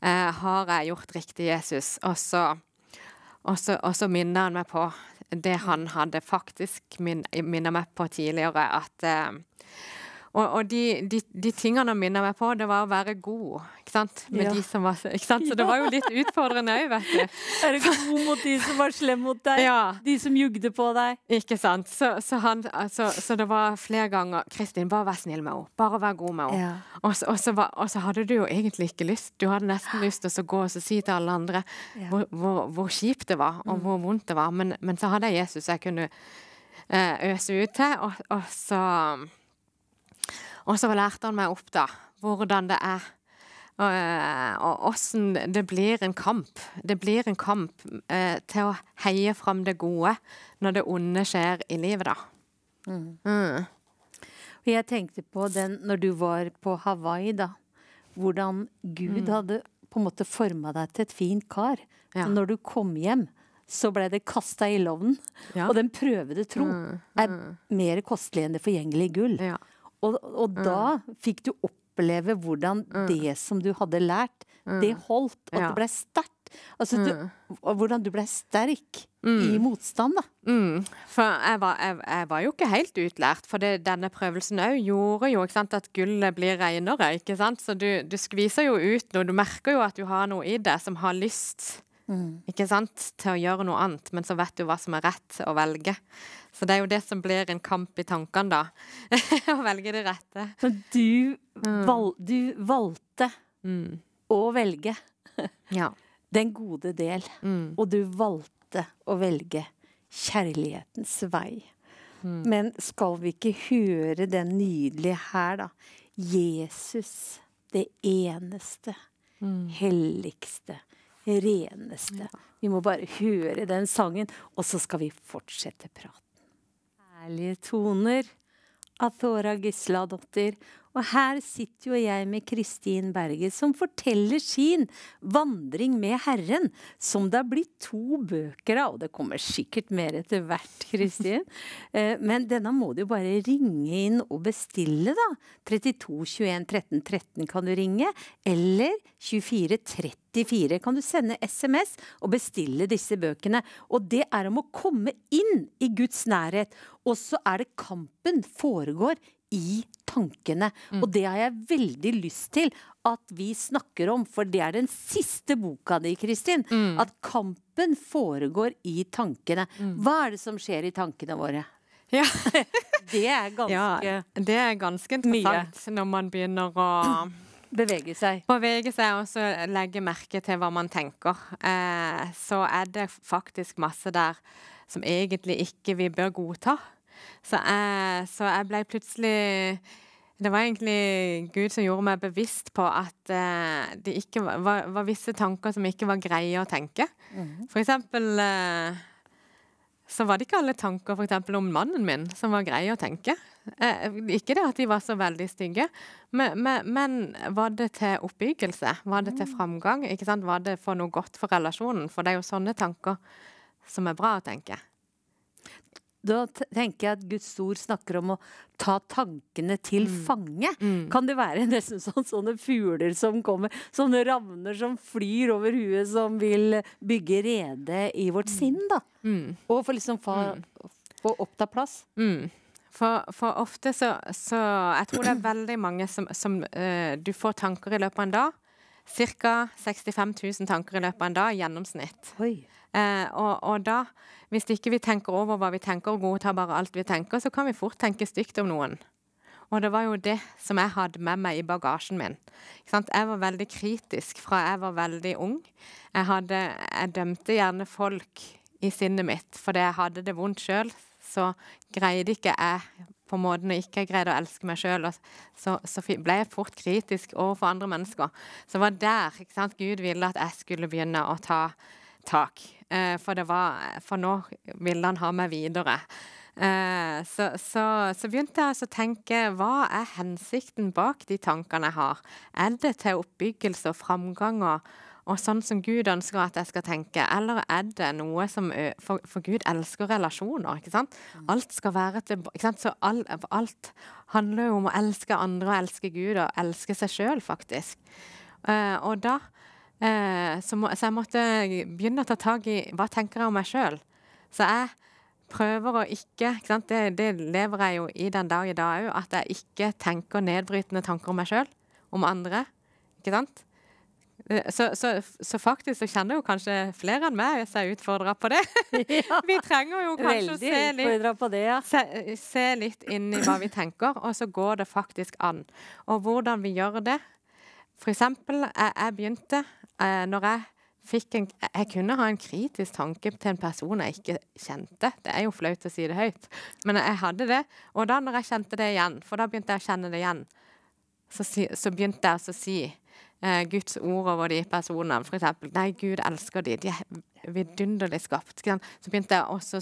Eh, har jeg gjort riktig Jesus? Og så, og så, og så minner han meg på det han hadde faktisk minna meg på tidligere, at eh, og, og de, de, de, tingene han minner meg på, det var å være god ikke sant? med ja. de som var ikke sant? Så det var jo litt utfordrende òg, vet du. Være god mot de som var slemme mot deg. Ja. De som jugde på deg. Ikke sant. Så, så, han, altså, så det var flere ganger Kristin, bare vær snill med henne. Bare vær god med henne. Ja. Og, og, og, så hadde du jo egentlig ikke lyst. Du hadde nesten lyst til å gå og si til alle andre hvor, hvor, hvor, kjipt det var, og mm. hvor vondt det var. Men, men så hadde jeg Jesus jeg kunne eh, øse ut til, og, og så og så lærte han meg opp, da, hvordan det er. Eh, og åssen det blir en kamp. Det blir en kamp eh, til å heie fram det gode når det onde skjer i livet, da. Mm. Mm. Jeg tenkte på den når du var på Hawaii, da. Hvordan Gud mm. hadde på en måte forma deg til et fint kar. Ja. Når du kom hjem, så ble det kasta i lovnen. Ja. Og den prøvede tro mm. er mm. mer kostelig enn det forgjengelige gull. Ja. Og, og mm. da fikk du oppleve hvordan mm. det som du hadde lært, mm. det holdt. Og ja. det ble sterkt. Altså, du, mm. hvordan du ble sterk mm. i motstand, da. For jeg var, jeg, jeg var, jo ikke helt utlært, for det, denne prøvelsen òg gjorde jo sant, at gullet blir reinere. ikke sant? Så du, du skviser jo ut noe. Du merker jo at du har noe i deg som har lyst. Mm. Ikke sant? Til å gjøre noe annet, men så vet du hva som er rett å velge. Så det er jo det som blir en kamp i tankene, da. å velge det rette. Men du, valg, du valgte mm. å velge. ja. Den gode del. Mm. Og du valgte å velge kjærlighetens vei. Mm. Men skal vi ikke høre den nydelige her, da? Jesus, det eneste, mm. helligste, reneste. Ja. Vi må bare høre den sangen, og så skal vi fortsette praten herlige toner av Thora Gisladottir. Og her sitter jo jeg med Kristin Berget, som forteller sin vandring med Herren, som det har blitt to bøker av. Og det kommer sikkert mer etter hvert, Kristin. Eh, men denne må du jo bare ringe inn og bestille, da. 32 21 13 13 kan du ringe. Eller 24 30 kan du sende SMS og bestille disse bøkene. Og det er om å komme inn i Guds nærhet. Og så er det kampen foregår i tankene. Mm. Og det har jeg veldig lyst til at vi snakker om, for det er den siste boka di, Kristin. Mm. At kampen foregår i tankene. Mm. Hva er det som skjer i tankene våre? Ja. det er ganske ja, Det er ganske interessant mye. når man begynner å Bevege seg. Bevege seg og så legge merke til hva man tenker. Eh, så er det faktisk masse der som egentlig ikke vi bør godta. Så jeg, så jeg ble plutselig det var egentlig Gud som gjorde meg bevisst på at uh, det ikke var, var, var, visse tanker som ikke var greie å tenke. Mm. For eksempel uh, så var det ikke alle tanker for eksempel, om mannen min som var greie å tenke. Uh, ikke det at de var så veldig stygge, men, men, men var det til oppbyggelse? Var det til mm. framgang? Var det for noe godt for relasjonen? For det er jo sånne tanker som er bra å tenke da tenker jeg at Guds ord snakker om å ta tankene til mm. fange. Mm. Kan det være nesten sånn, sånne fugler som kommer, sånne ravner som flyr over huet, som vil bygge rede i vårt mm. sinn, da? Mm. Og få liksom få, mm. få oppta plass. Mm. For, for, ofte så, så, Jeg tror det er veldig mange som, som uh, Du får tanker i løpet av en dag. Ca. 65 000 tanker i løpet av en dag, gjennomsnitt. Oi. Eh, og, og, da, hvis ikke vi tenker over hva vi tenker, og godtar bare alt vi tenker, så kan vi fort tenke stygt om noen. Og det var jo det som jeg hadde med meg i bagasjen min. Jeg var veldig kritisk fra jeg var veldig ung. Jeg, hadde, jeg dømte gjerne folk i sinnet mitt, fordi jeg hadde det vondt sjøl. Så greide ikke jeg på måten og ikke greide å elske meg sjøl. Så, så, ble jeg fort kritisk overfor andre mennesker. Så det var der sant, Gud ville at jeg skulle begynne å ta tak. Eh, for, var, for nå ville han ha meg videre. Eh, så, så, så, begynte jeg altså å tenke hva er hensikten bak de tankene jeg har? Er det til oppbyggelse og framganger og sånn som Gud ønsker at jeg skal tenke? Eller er det noe som For, for Gud elsker relasjoner, ikke sant? Mm. Alt skal være til ikke sant, Så all, alt handler jo om å elske andre og elske Gud og elske seg sjøl, faktisk. Eh, og da Eh, så, må, så, jeg måtte begynne å ta tak i hva tenker jeg om meg sjøl. Så jeg prøver å ikke, ikke det, det, lever jeg jo i den dag i dag òg, at jeg ikke tenker nedbrytende tanker om meg sjøl, om andre. ikke sant? Eh, så, så, så, faktisk så kjenner jo kanskje flere enn meg hvis jeg utfordrer på det. Ja, vi trenger jo kanskje å se litt, det, ja. se, se litt inn i hva vi tenker, og så går det faktisk an. Og hvordan vi gjør det. For eksempel, jeg, jeg begynte eh, når jeg fikk en Jeg kunne ha en kritisk tanke til en person jeg ikke kjente. Det er jo flaut å si det høyt, men jeg hadde det. Og da når jeg kjente det igjen, for da begynte jeg å kjenne det igjen, så, si, så begynte jeg å si eh, Guds ord over de personene. for eksempel Nei, Gud elsker de. De er vidunderlig skapt. Så begynte jeg også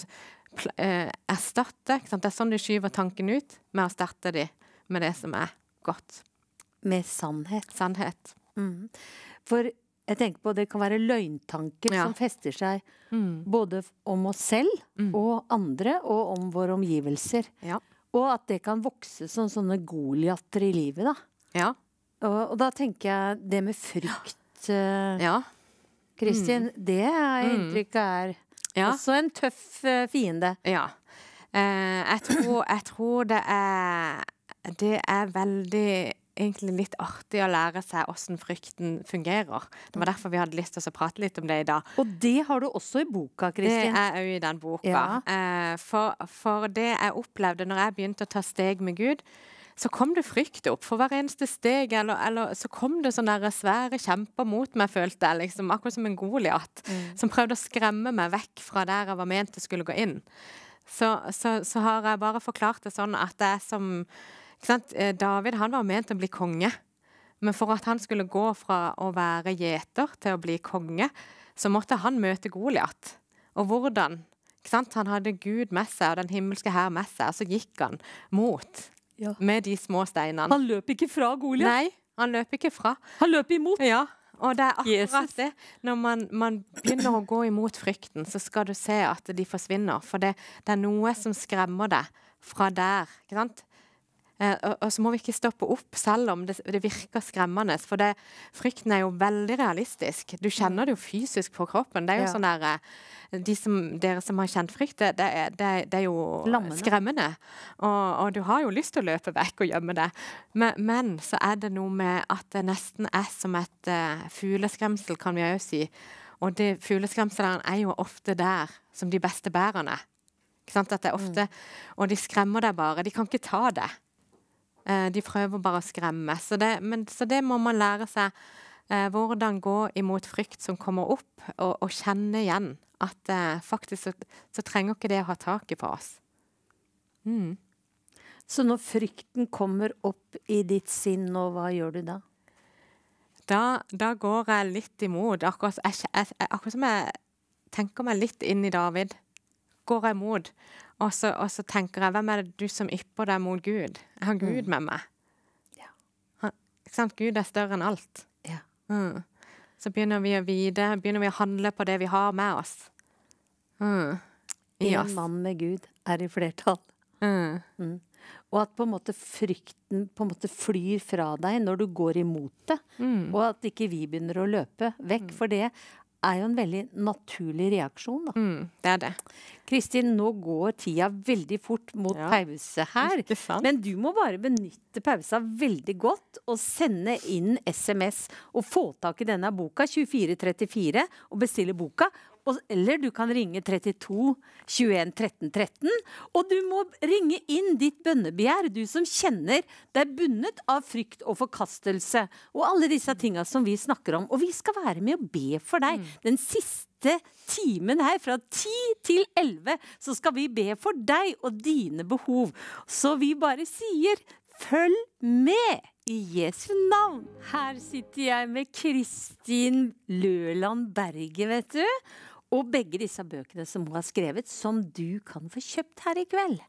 eh, erstatte. Det er sånn du skyver tanken ut, med å erstatte de med det som er godt. Med sannhet. Sannhet. Mm. For jeg tenker på Det kan være løgntanker ja. som fester seg mm. både om oss selv mm. og andre, og om våre omgivelser. Ja. Og at det kan vokse som sånne goliater i livet, da. Ja. Og, og, da tenker jeg det med frykt, uh, Kristin, mm. det er mm. inntrykket er også en tøff uh, fiende. Ja. Uh, jeg, tror, jeg tror det er Det er veldig egentlig litt artig å lære seg hvordan frykten fungerer. Det var mm. derfor vi hadde lyst til å prate litt om det i dag. Og det har du også i boka, Kristin. Det er òg i den boka. Ja. Eh, for, for, det jeg opplevde når jeg begynte å ta steg med Gud, så kom det frykt opp for hver eneste steg. Eller, eller så kom det sånne svære kjemper mot meg, følte jeg. Liksom, akkurat som en Goliat. Mm. Som prøvde å skremme meg vekk fra der jeg var ment det skulle gå inn. Så, så, så har jeg bare forklart det sånn at jeg som ikke sant? Eh, David han var ment å bli konge, men for at han skulle gå fra å være gjeter til å bli konge, så måtte han møte Goliat. Og hvordan? ikke sant? Han hadde Gud med seg og den himmelske hær med seg, og så gikk han mot ja. med de små steinene. Han løp ikke fra Goliat? Nei, han løp ikke fra. Han løp imot? Ja, og det er akkurat Jesus. det. Når man, man, begynner å gå imot frykten, så skal du se at de forsvinner. For det, det er noe som skremmer deg fra der. ikke sant? Eh, og, og, så må vi ikke stoppe opp, selv om det, det, virker skremmende. For det, frykten er jo veldig realistisk. Du kjenner det jo fysisk på kroppen. Det er jo ja. sånn der eh, de som, Dere som har kjent frykt, det, det er, er, jo Lammene. skremmende. Og, og, du har jo lyst til å løpe vekk og gjemme det Men, men, så er det noe med at det nesten er som et uh, fugleskremsel, kan vi òg si. Og det, fugleskremselen er jo ofte der som de beste bærene. At det er ofte, mm. Og de skremmer deg bare. De kan ikke ta det. Eh, de prøver bare å skremme. Så det, men, så det må man lære seg. Eh, hvordan gå imot frykt som kommer opp, og, og kjenne igjen at eh, faktisk så, så, trenger ikke det å ha taket på oss. Mm. Så når frykten kommer opp i ditt sinn nå, hva gjør du da? Da, da går jeg litt imot. Akkurat, jeg, jeg, akkurat, som jeg tenker meg litt inn i David, går jeg imot. Og så, og så, tenker jeg hvem er det du som ypper deg mot Gud? Jeg har Gud mm. med meg. Ja. Han, ikke sant? Gud er større enn alt. Ja. Mm. Så begynner vi å vite, begynner vi å handle på det vi har med oss. Mm. I en oss. mann med Gud er i flertall. Mm. Mm. Og at på en måte frykten på en måte flyr fra deg når du går imot det. Mm. Og at ikke vi begynner å løpe vekk. For det er jo en veldig naturlig reaksjon, da. Mm, det er det. Kristin, nå går tida veldig fort mot ja, pause her. Men du må bare benytte pausa veldig godt og sende inn SMS og få tak i denne boka, 2434, og bestille boka eller du kan ringe 32 21 13 13. Og du må ringe inn ditt bønnebegjær, du som kjenner deg bundet av frykt og forkastelse. Og alle disse tinga som vi snakker om. Og vi skal være med og be for deg. Mm. Den siste timen her, fra 10 til 11, så skal vi be for deg og dine behov. Så vi bare sier følg med! i Jesu navn. Her sitter jeg med Kristin Løland Berge, vet du. Og begge disse bøkene som hun har skrevet, som du kan få kjøpt her i kveld.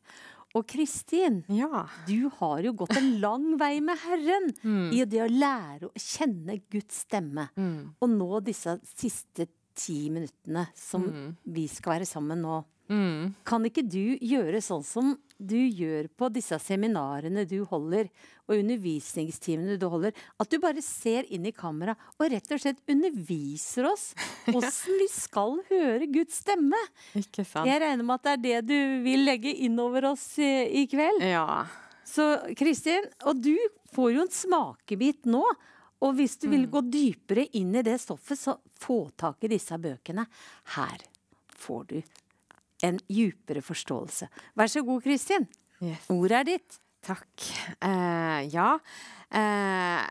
Og Kristin, ja. du har jo gått en lang vei med Herren mm. i det å lære å kjenne Guds stemme. Mm. Og nå disse siste ti minuttene som mm. vi skal være sammen nå. Mm. Kan ikke du gjøre sånn som du gjør på disse seminarene du holder, og undervisningstimene du holder, at du bare ser inn i kamera og rett og slett underviser oss åssen vi skal høre Guds stemme. Ikke sant. Jeg regner med at det er det du vil legge inn over oss i, eh, i kveld. Ja. Så Kristin, og du får jo en smakebit nå. Og hvis du vil mm. gå dypere inn i det stoffet, så få tak i disse bøkene. Her får du en djupere forståelse. Vær så god, Kristin. Yes. Ordet er ditt. Takk. Uh, ja. Uh,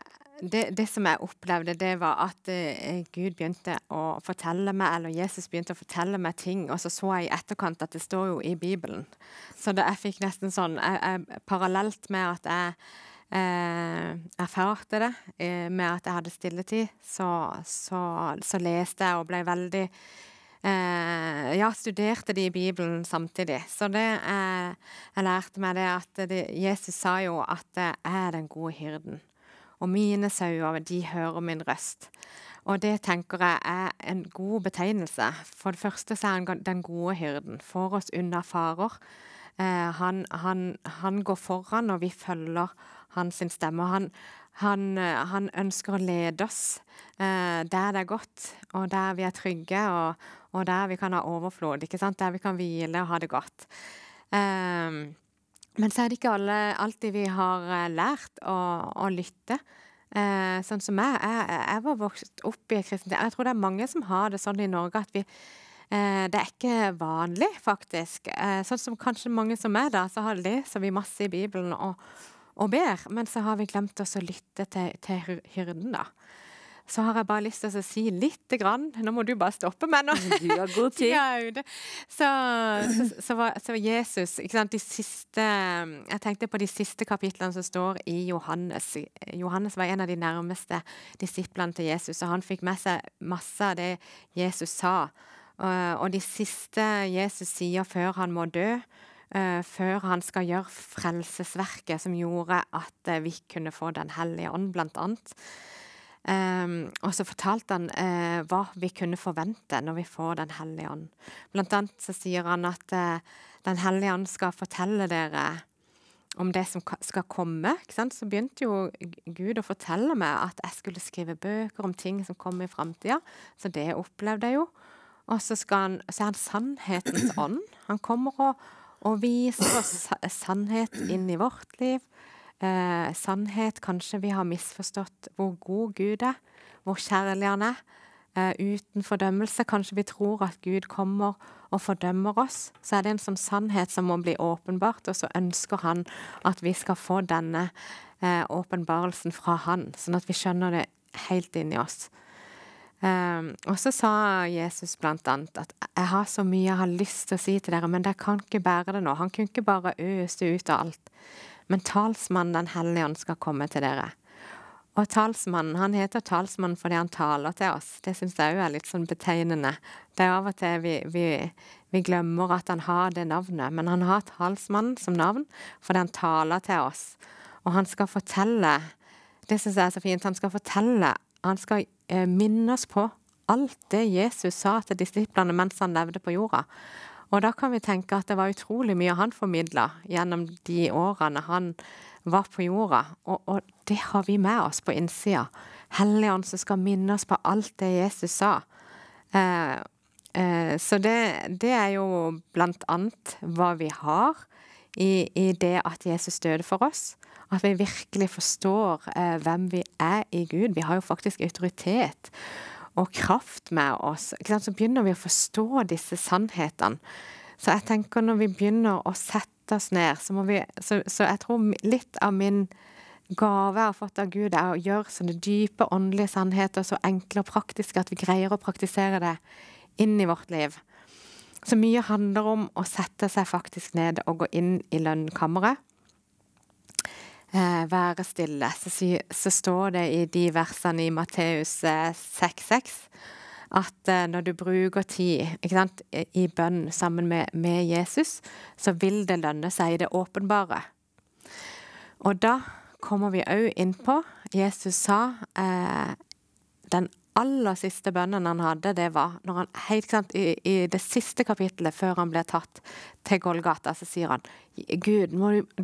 det, det, som jeg opplevde, det var at uh, Gud begynte å fortelle meg, eller Jesus begynte å fortelle meg ting, og så så jeg i etterkant at det står jo i Bibelen. Så det, jeg fikk nesten sånn jeg, jeg, Parallelt med at jeg Eh, erfarte det eh, med at jeg hadde stilletid, så, så, så, leste jeg og ble veldig Eh, ja, studerte de Bibelen samtidig. Så det, eh, jeg lærte meg det at det, Jesus sa jo at 'jeg er den gode hyrden', og 'mine sauer, de hører min røst'. Og det tenker jeg er en god betegnelse. For det første så er han den gode hyrden, får oss unna farer. Eh, han, han, han, går foran, og vi følger hans stemme. Han, han, eh, han, ønsker å lede oss eh, der det er godt, og der vi er trygge, og, og der vi kan ha overflod. Der vi kan hvile og ha det godt. Eh, men så er det ikke alle, alltid vi har eh, lært å, å lytte. Eh, sånn som meg. Jeg, jeg, jeg, var vokst opp i et kristent Jeg tror det er mange som har det sånn i Norge at vi, Eh, det er ikke vanlig, faktisk. Eh, sånn som kanskje mange som er da, så leser vi masse i Bibelen og, og, ber, men så har vi glemt oss å lytte til, til hyrden, da. Så har jeg bare lyst til å si lite grann Nå må du bare stoppe meg nå. Du har god tid. ja, så, så, så, var, så, Jesus ikke sant, de siste, Jeg tenkte på de siste kapitlene som står i Johannes. Johannes var en av de nærmeste disiplene til Jesus, og han fikk med seg masse av det Jesus sa Eh, og de siste Jesus sier før han må dø, eh, før han skal gjøre frelsesverket som gjorde at eh, vi kunne få Den hellige ånd, blant annet. Um, og så fortalte han uh, hva vi kunne forvente når vi får Den hellige ånd. Blant annet så sier han at uh, Den hellige ånd skal fortelle dere om det som skal komme. Så begynte jo Gud å fortelle meg at jeg skulle skrive bøker om ting som kommer i framtida. Så det opplevde jeg jo. Og så, han, så, er han sannhetens ånd. Han kommer og, og viser oss sannhet inn i vårt liv. Eh, sannhet Kanskje vi har misforstått hvor god Gud er, hvor kjærlig han er. Eh, uten fordømmelse. Kanskje vi tror at Gud kommer og fordømmer oss. Så er det en sånn sannhet som må bli åpenbart, og så ønsker han at vi skal få denne eh, åpenbarelsen fra han, sånn at vi skjønner det helt inni oss. Um, og så sa Jesus blant annet at 'jeg har så mye jeg har lyst til å si til dere', men dere kan ikke bære det nå. Han kunne ikke bare øse ut av alt. Men talsmannen Den hellige ånd skal komme til dere. Og talsmannen, han heter talsmannen fordi han taler til oss. Det syns jeg òg er litt sånn betegnende. Det er av og til vi, vi, vi, glemmer at han har det navnet, men han har talsmannen som navn fordi han taler til oss. Og han skal fortelle Det syns jeg er så fint. Han skal fortelle han skal eh, minnes på alt det Jesus sa til disiplene mens han levde på jorda. Og da kan vi tenke at det var utrolig mye han formidla gjennom de årene han var på jorda. Og, og det har vi med oss på innsida. Helligånd som skal minne oss på alt det Jesus sa. Eh, eh, så det, det, er jo blant annet hva vi har i, i, det at Jesus døde for oss. At vi virkelig forstår eh, hvem vi er i Gud. Vi har jo faktisk autoritet og kraft med oss. Så begynner vi å forstå disse sannhetene. Så jeg tenker når vi begynner å sette oss ned, så, vi, så, så jeg tror litt av min gave jeg har fått av Gud, er å gjøre sånne dype åndelige sannheter så enkle og praktiske at vi greier å praktisere det inn i vårt liv. Så mye handler om å sette seg faktisk ned og gå inn i lønnkammeret eh, være stille, så, så, står det i de versene i Matteus 6,6 eh, at eh, når du bruker tid sant, i bønn sammen med, med, Jesus, så vil det lønne seg i det åpenbare. Og da kommer vi òg inn på Jesus sa eh, den aller siste bønnen han hadde, det var når han, helt sant, i, i, det siste kapittelet, før han blir tatt til Golgata, så sier han Gud,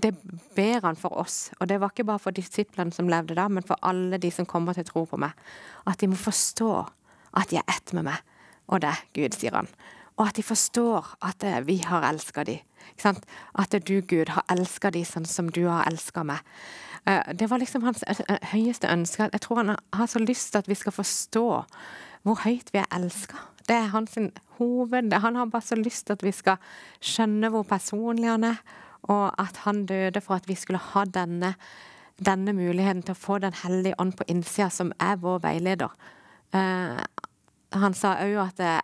det ber han for oss. Og det var ikke bare for disiplene som levde da, men for alle de som kommer til å tro på meg. At de må forstå at de er ett med meg og det, Gud, sier han. Og at de forstår at eh, vi har elska dem At du, Gud, har elska dem sånn som du har elska meg. Eh, det var liksom hans eh, eh, høyeste ønske. Jeg tror han har så lyst til at vi skal forstå hvor høyt vi er elska. Det er hans hoved Han har bare så lyst til at vi skal skjønne hvor personlig han er, og at han døde for at vi skulle ha denne, denne muligheten til å få Den hellige ånd på innsida, som er vår veileder. han sa òg at jeg,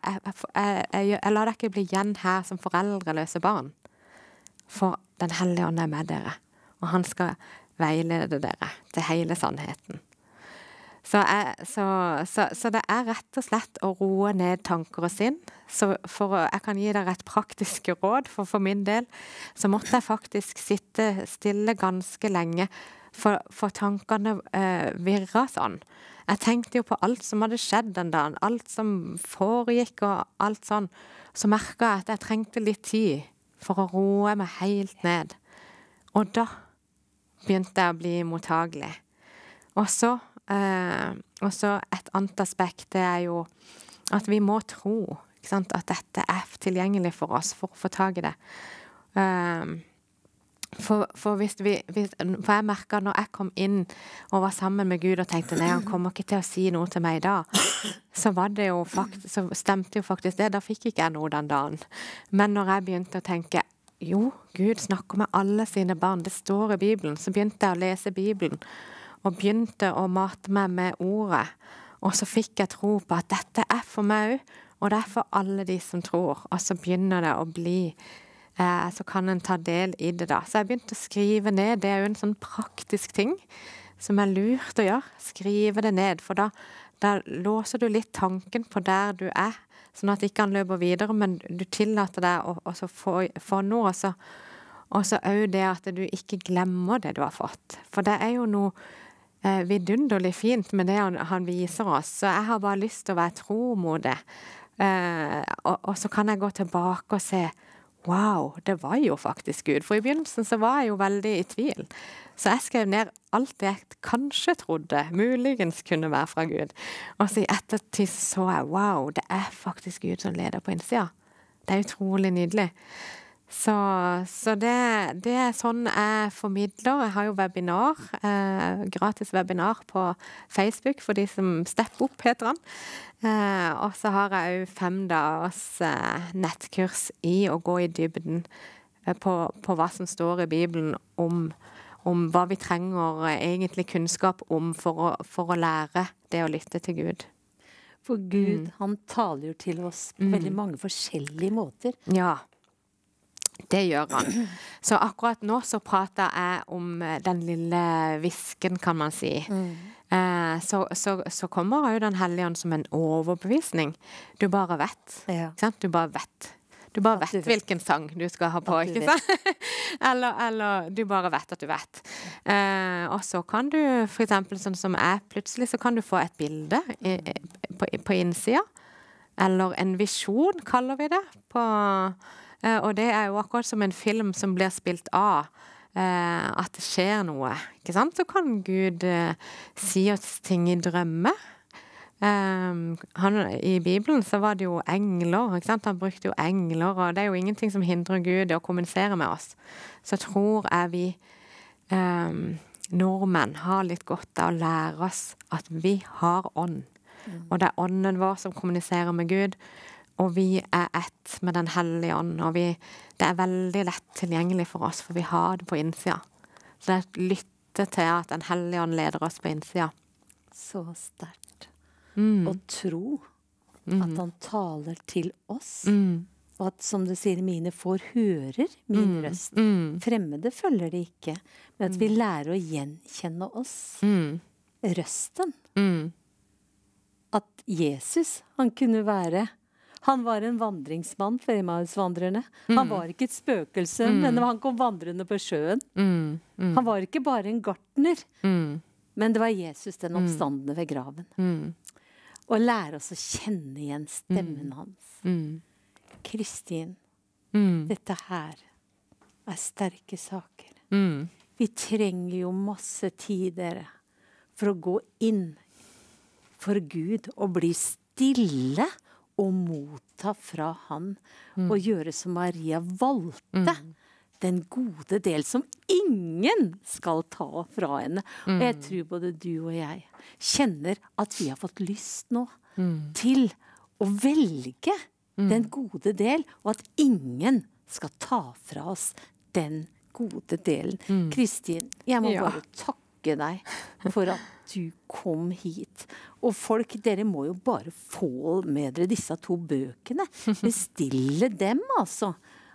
jeg, jeg, jeg lar deg ikke bli igjen her som foreldreløse barn', for Den hellige ånd er med dere. Og han skal veilede dere til hele sannheten. Så, jeg, så, så, så, det er rett og slett å roe ned tanker og sinn. Så for jeg kan gi dere et praktisk råd, for for min del så måtte jeg faktisk sitte stille ganske lenge, for, for tankene eh, virra sånn. Jeg tenkte jo på alt som hadde skjedd den dagen, alt som foregikk og alt sånn. Så merka jeg at jeg trengte litt tid for å roe meg helt ned. Og da begynte jeg å bli mottagelig. Eh, og så et annet aspekt det er jo at vi må tro sant, at dette er tilgjengelig for oss for å få tak i det. Um, for, for, hvis vi, hvis, for jeg merka når jeg kom inn og var sammen med Gud og tenkte nei, han kommer ikke til å si noe til meg i dag, så, så, stemte jo faktisk det. Da fikk ikke jeg noe den dagen. Men når jeg begynte å tenke jo, Gud snakker med alle sine barn. Det står i Bibelen. Så begynte jeg å lese Bibelen, og begynte å mate meg med ordet. Og så fikk jeg tro på at dette er for meg òg, og det er for alle de som tror. Og så begynner det å bli eh, Så kan en ta del i det, da. Så jeg begynte å skrive ned. Det er jo en sånn praktisk ting som er lurt å gjøre. Skrive det ned, for da, da låser du litt tanken på der du er sånn at ikke han løper videre, men du tillater deg å, få, få noe. Og så òg det at du ikke glemmer det du har fått. For det er jo noe eh, vidunderlig fint med det han, han, viser oss. Så jeg har bare lyst til å være tro mot det. Eh, og, og, så kan jeg gå tilbake og se Wow, det var jo faktisk Gud. For i begynnelsen så var jeg jo veldig i tvil. Så jeg skrev ned alt det jeg kanskje trodde muligens kunne være fra Gud. Og så i ettertid så jeg wow, det er faktisk Gud som leder på innsida. Det er utrolig nydelig. Så, så det, det, er sånn jeg formidler. Jeg har jo webinar, eh, gratis webinar på Facebook for de som stepper opp, heter han. Eh, og så har jeg òg fem dagers eh, nettkurs i å gå i dybden eh, på, på, hva som står i Bibelen om, om hva vi trenger eh, egentlig kunnskap om for å, for å lære det å lytte til Gud. For Gud, mm. han taler jo til oss på mm. veldig mange forskjellige måter. Ja. Det gjør han. Så akkurat nå så prater jeg om eh, den lille hvisken, kan man si. Mm. Eh, så, så, så, kommer jo Den hellige ånd som en overbevisning. Du bare vet. Ja. Du bare vet. Du bare vet, du vet, hvilken sang du skal ha på, ikke sant? eller, eller, du bare vet at du vet. Eh, og så kan du, for eksempel sånn som jeg, plutselig så kan du få et bilde i, på, på innsida. Eller en visjon, kaller vi det. på Eh, og det er jo akkurat som en film som blir spilt av. Eh, at det skjer noe. ikke sant? Så kan Gud eh, si oss ting i drømmer. Um, han, I Bibelen så var det jo engler. Han brukte jo engler. og Det er jo ingenting som hindrer Gud i å kommunisere med oss. Så tror jeg vi um, nordmenn har litt godt av å lære oss at vi har ånd. Mm. Og det er ånden vår som kommuniserer med Gud og vi er ett med Den hellige ånd. Og vi, det er veldig lett tilgjengelig for oss, for vi har det på innsida. Så det er å lytte til at Den hellige ånd leder oss på innsida. Så sterkt. Mm. Å tro at mm. han taler til oss. Mm. Og at, som du sier, mine får hører min mm. røst. Mm. Fremmede følger de ikke. Men at vi mm. lærer å gjenkjenne oss. Røsten. At Jesus, han kunne være han var en vandringsmann, Femausvandrerne. Mm. Han var ikke et spøkelse, mm. men han kom vandrende på sjøen. Mm. mm. Han var ikke bare en gartner, mm. men det var Jesus, den mm. oppstandende ved graven. Og lære oss å kjenne igjen stemmen hans. Kristin, dette her er sterke saker. Vi trenger jo masse tid, dere, for å gå inn for Gud og bli stille å motta fra han mm. og gjøre som Maria valgte. Mm. Den gode del som ingen skal ta fra henne. Mm. Og jeg mm. tror både du og jeg kjenner at vi har fått lyst nå mm. til å velge mm. den gode del, og at ingen skal ta fra oss den gode delen. Kristin, jeg må ja. bare takke takke deg for at du kom hit. Og folk, dere må jo bare få med dere disse to bøkene. Bestille dem, altså.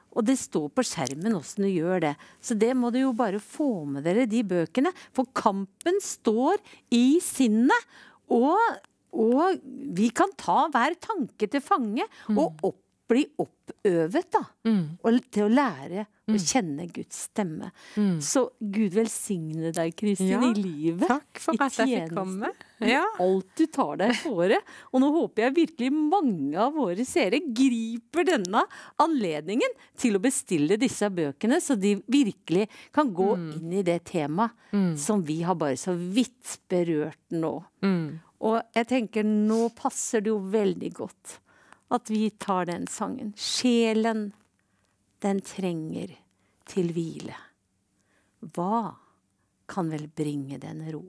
Og det står på skjermen åssen du gjør det. Så det må du jo bare få med dere, de bøkene. For kampen står i sinnet. Og, og vi kan ta hver tanke til fange og opp bli oppøvet da, mm. til å lære å mm. kjenne Guds stemme. Mm. Så Gud velsigne deg, Kristin, ja, i livet. Takk for at jeg fikk komme. Ja. Alt du tar deg fore. Og nå håper jeg virkelig mange av våre seere griper denne anledningen til å bestille disse bøkene, så de virkelig kan gå mm. inn i det temaet mm. som vi har bare så vidt berørt nå. Mm. Og jeg tenker, nå passer det jo veldig godt at vi tar den sangen. Sjelen, den trenger til hvile. Hva kan vel bringe den ro?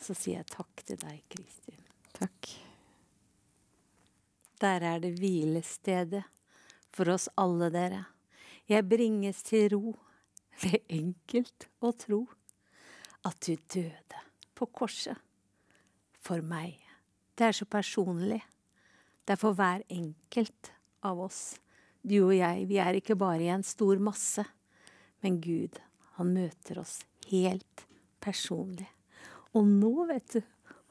Så sier jeg takk til deg, Kristin. Takk. Der er det hvilestedet for oss alle dere. Jeg bringes til ro ved enkelt å tro at du døde på korset for meg. Det er så personlig. Det er for hver enkelt av oss. Du og jeg, vi er ikke bare i en stor masse. Men Gud, han møter oss helt personlig. Og nå, vet du,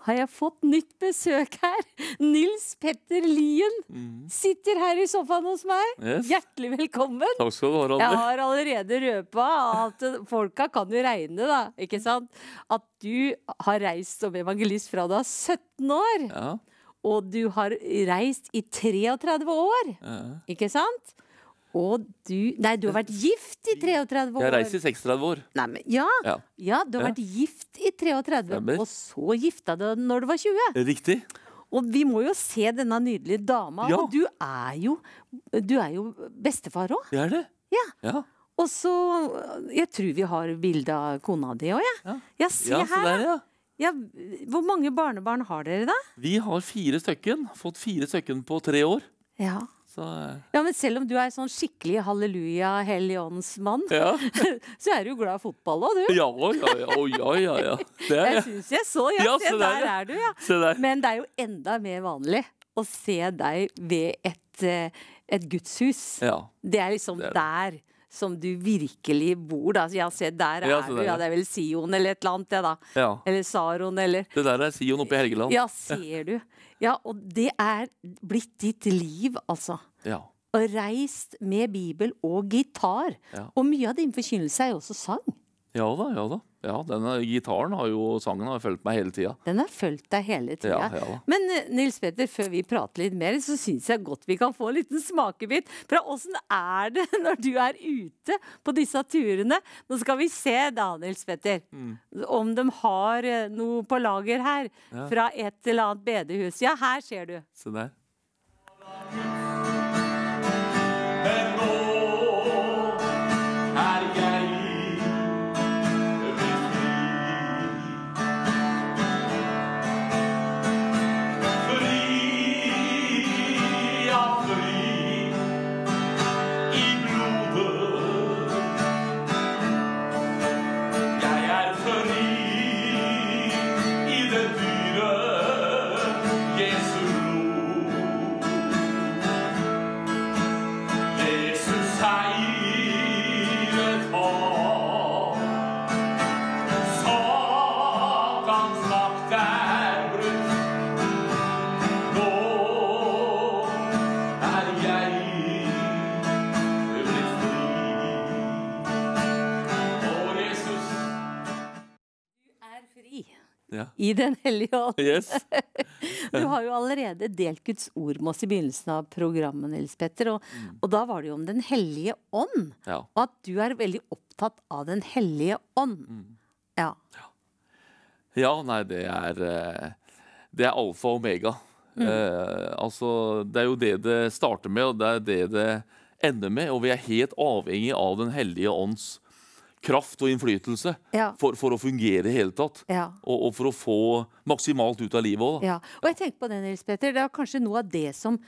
har jeg fått nytt besøk her. Nils Petter Lien mm. sitter her i sofaen hos meg. Yes. Hjertelig velkommen. Takk skal du ha, Randi. Jeg har allerede røpa at folka kan jo regne, da, ikke sant? At du har reist som evangelist fra du er 17 år. Ja og du har reist i 33 år, ja. ikke sant? Og du Nei, du har vært gift i 33 år. Jeg har reist i 36 år. Nei, men, ja. ja. ja du har vært gift i 33, Stemmer. og så gifta du deg når du var 20. Riktig. Og vi må jo se denne nydelige dama. Ja. Og du er jo, du er jo bestefar òg. Jeg er det. Ja. ja. Og så Jeg tror vi har bilde av kona di òg, jeg. Ja. ja, se her. Der, ja. Ja, hvor mange barnebarn har dere, da? Vi har fire stykken. Fått fire stykken på tre år. Ja. Så, eh. ja, Men selv om du er sånn skikkelig halleluja helligåndsmann, ja. så er du jo glad i fotball òg, du. Ja, ja, ja. ja, ja, ja. Det er, jeg syns jeg så. Ja, ja se, der, der, er du, ja. Der. Men det er jo enda mer vanlig å se deg ved et, eh, et gudshus. Ja. Det er liksom det er det. der som du virkelig bor da. Så jeg ser, der ja, er du, ja, det er vel Sion eller et eller annet, det da. Ja. Eller Saron eller Det der er Sion oppe i Helgeland. Ja, ser du. Ja, og det er blitt ditt liv, altså. Ja. Og reist med Bibel og gitar. Ja. Og mye av din forkynnelse er jo også sang. Ja da, ja da. Ja, denne gitaren har jo sangen har fulgt meg hele tida. Den har fulgt deg hele tida. Ja, ja. Men eh, Nils Petter, før vi prater litt mer, så syns jeg godt vi kan få en liten smakebit fra åssen er det når du er ute på disse turene. Nå skal vi se da, Nils Petter, mm. om de har eh, noe på lager her. Ja. Fra et eller annet bedehus. Ja, her ser du. Se der. i Den hellige ånd. Yes. du har jo allerede delt Guds ord med oss i begynnelsen av programmet, Nils Petter. Og, mm. og da var det jo om Den hellige ånd, ja. og at du er veldig opptatt av Den hellige ånd. Mm. Ja. ja. nei, det er eh, Det er alfa og omega. Mm. Eh, altså, det er jo det det starter med, og det er det det ender med. Og vi er helt avhengig av Den hellige ånds kraft og innflytelse ja. for, for, å fungere i det hele tatt. Ja. Og, og, for å få maksimalt ut av livet òg. Ja. Og jeg tenker på det, Nils Petter. Det er kanskje noe av det som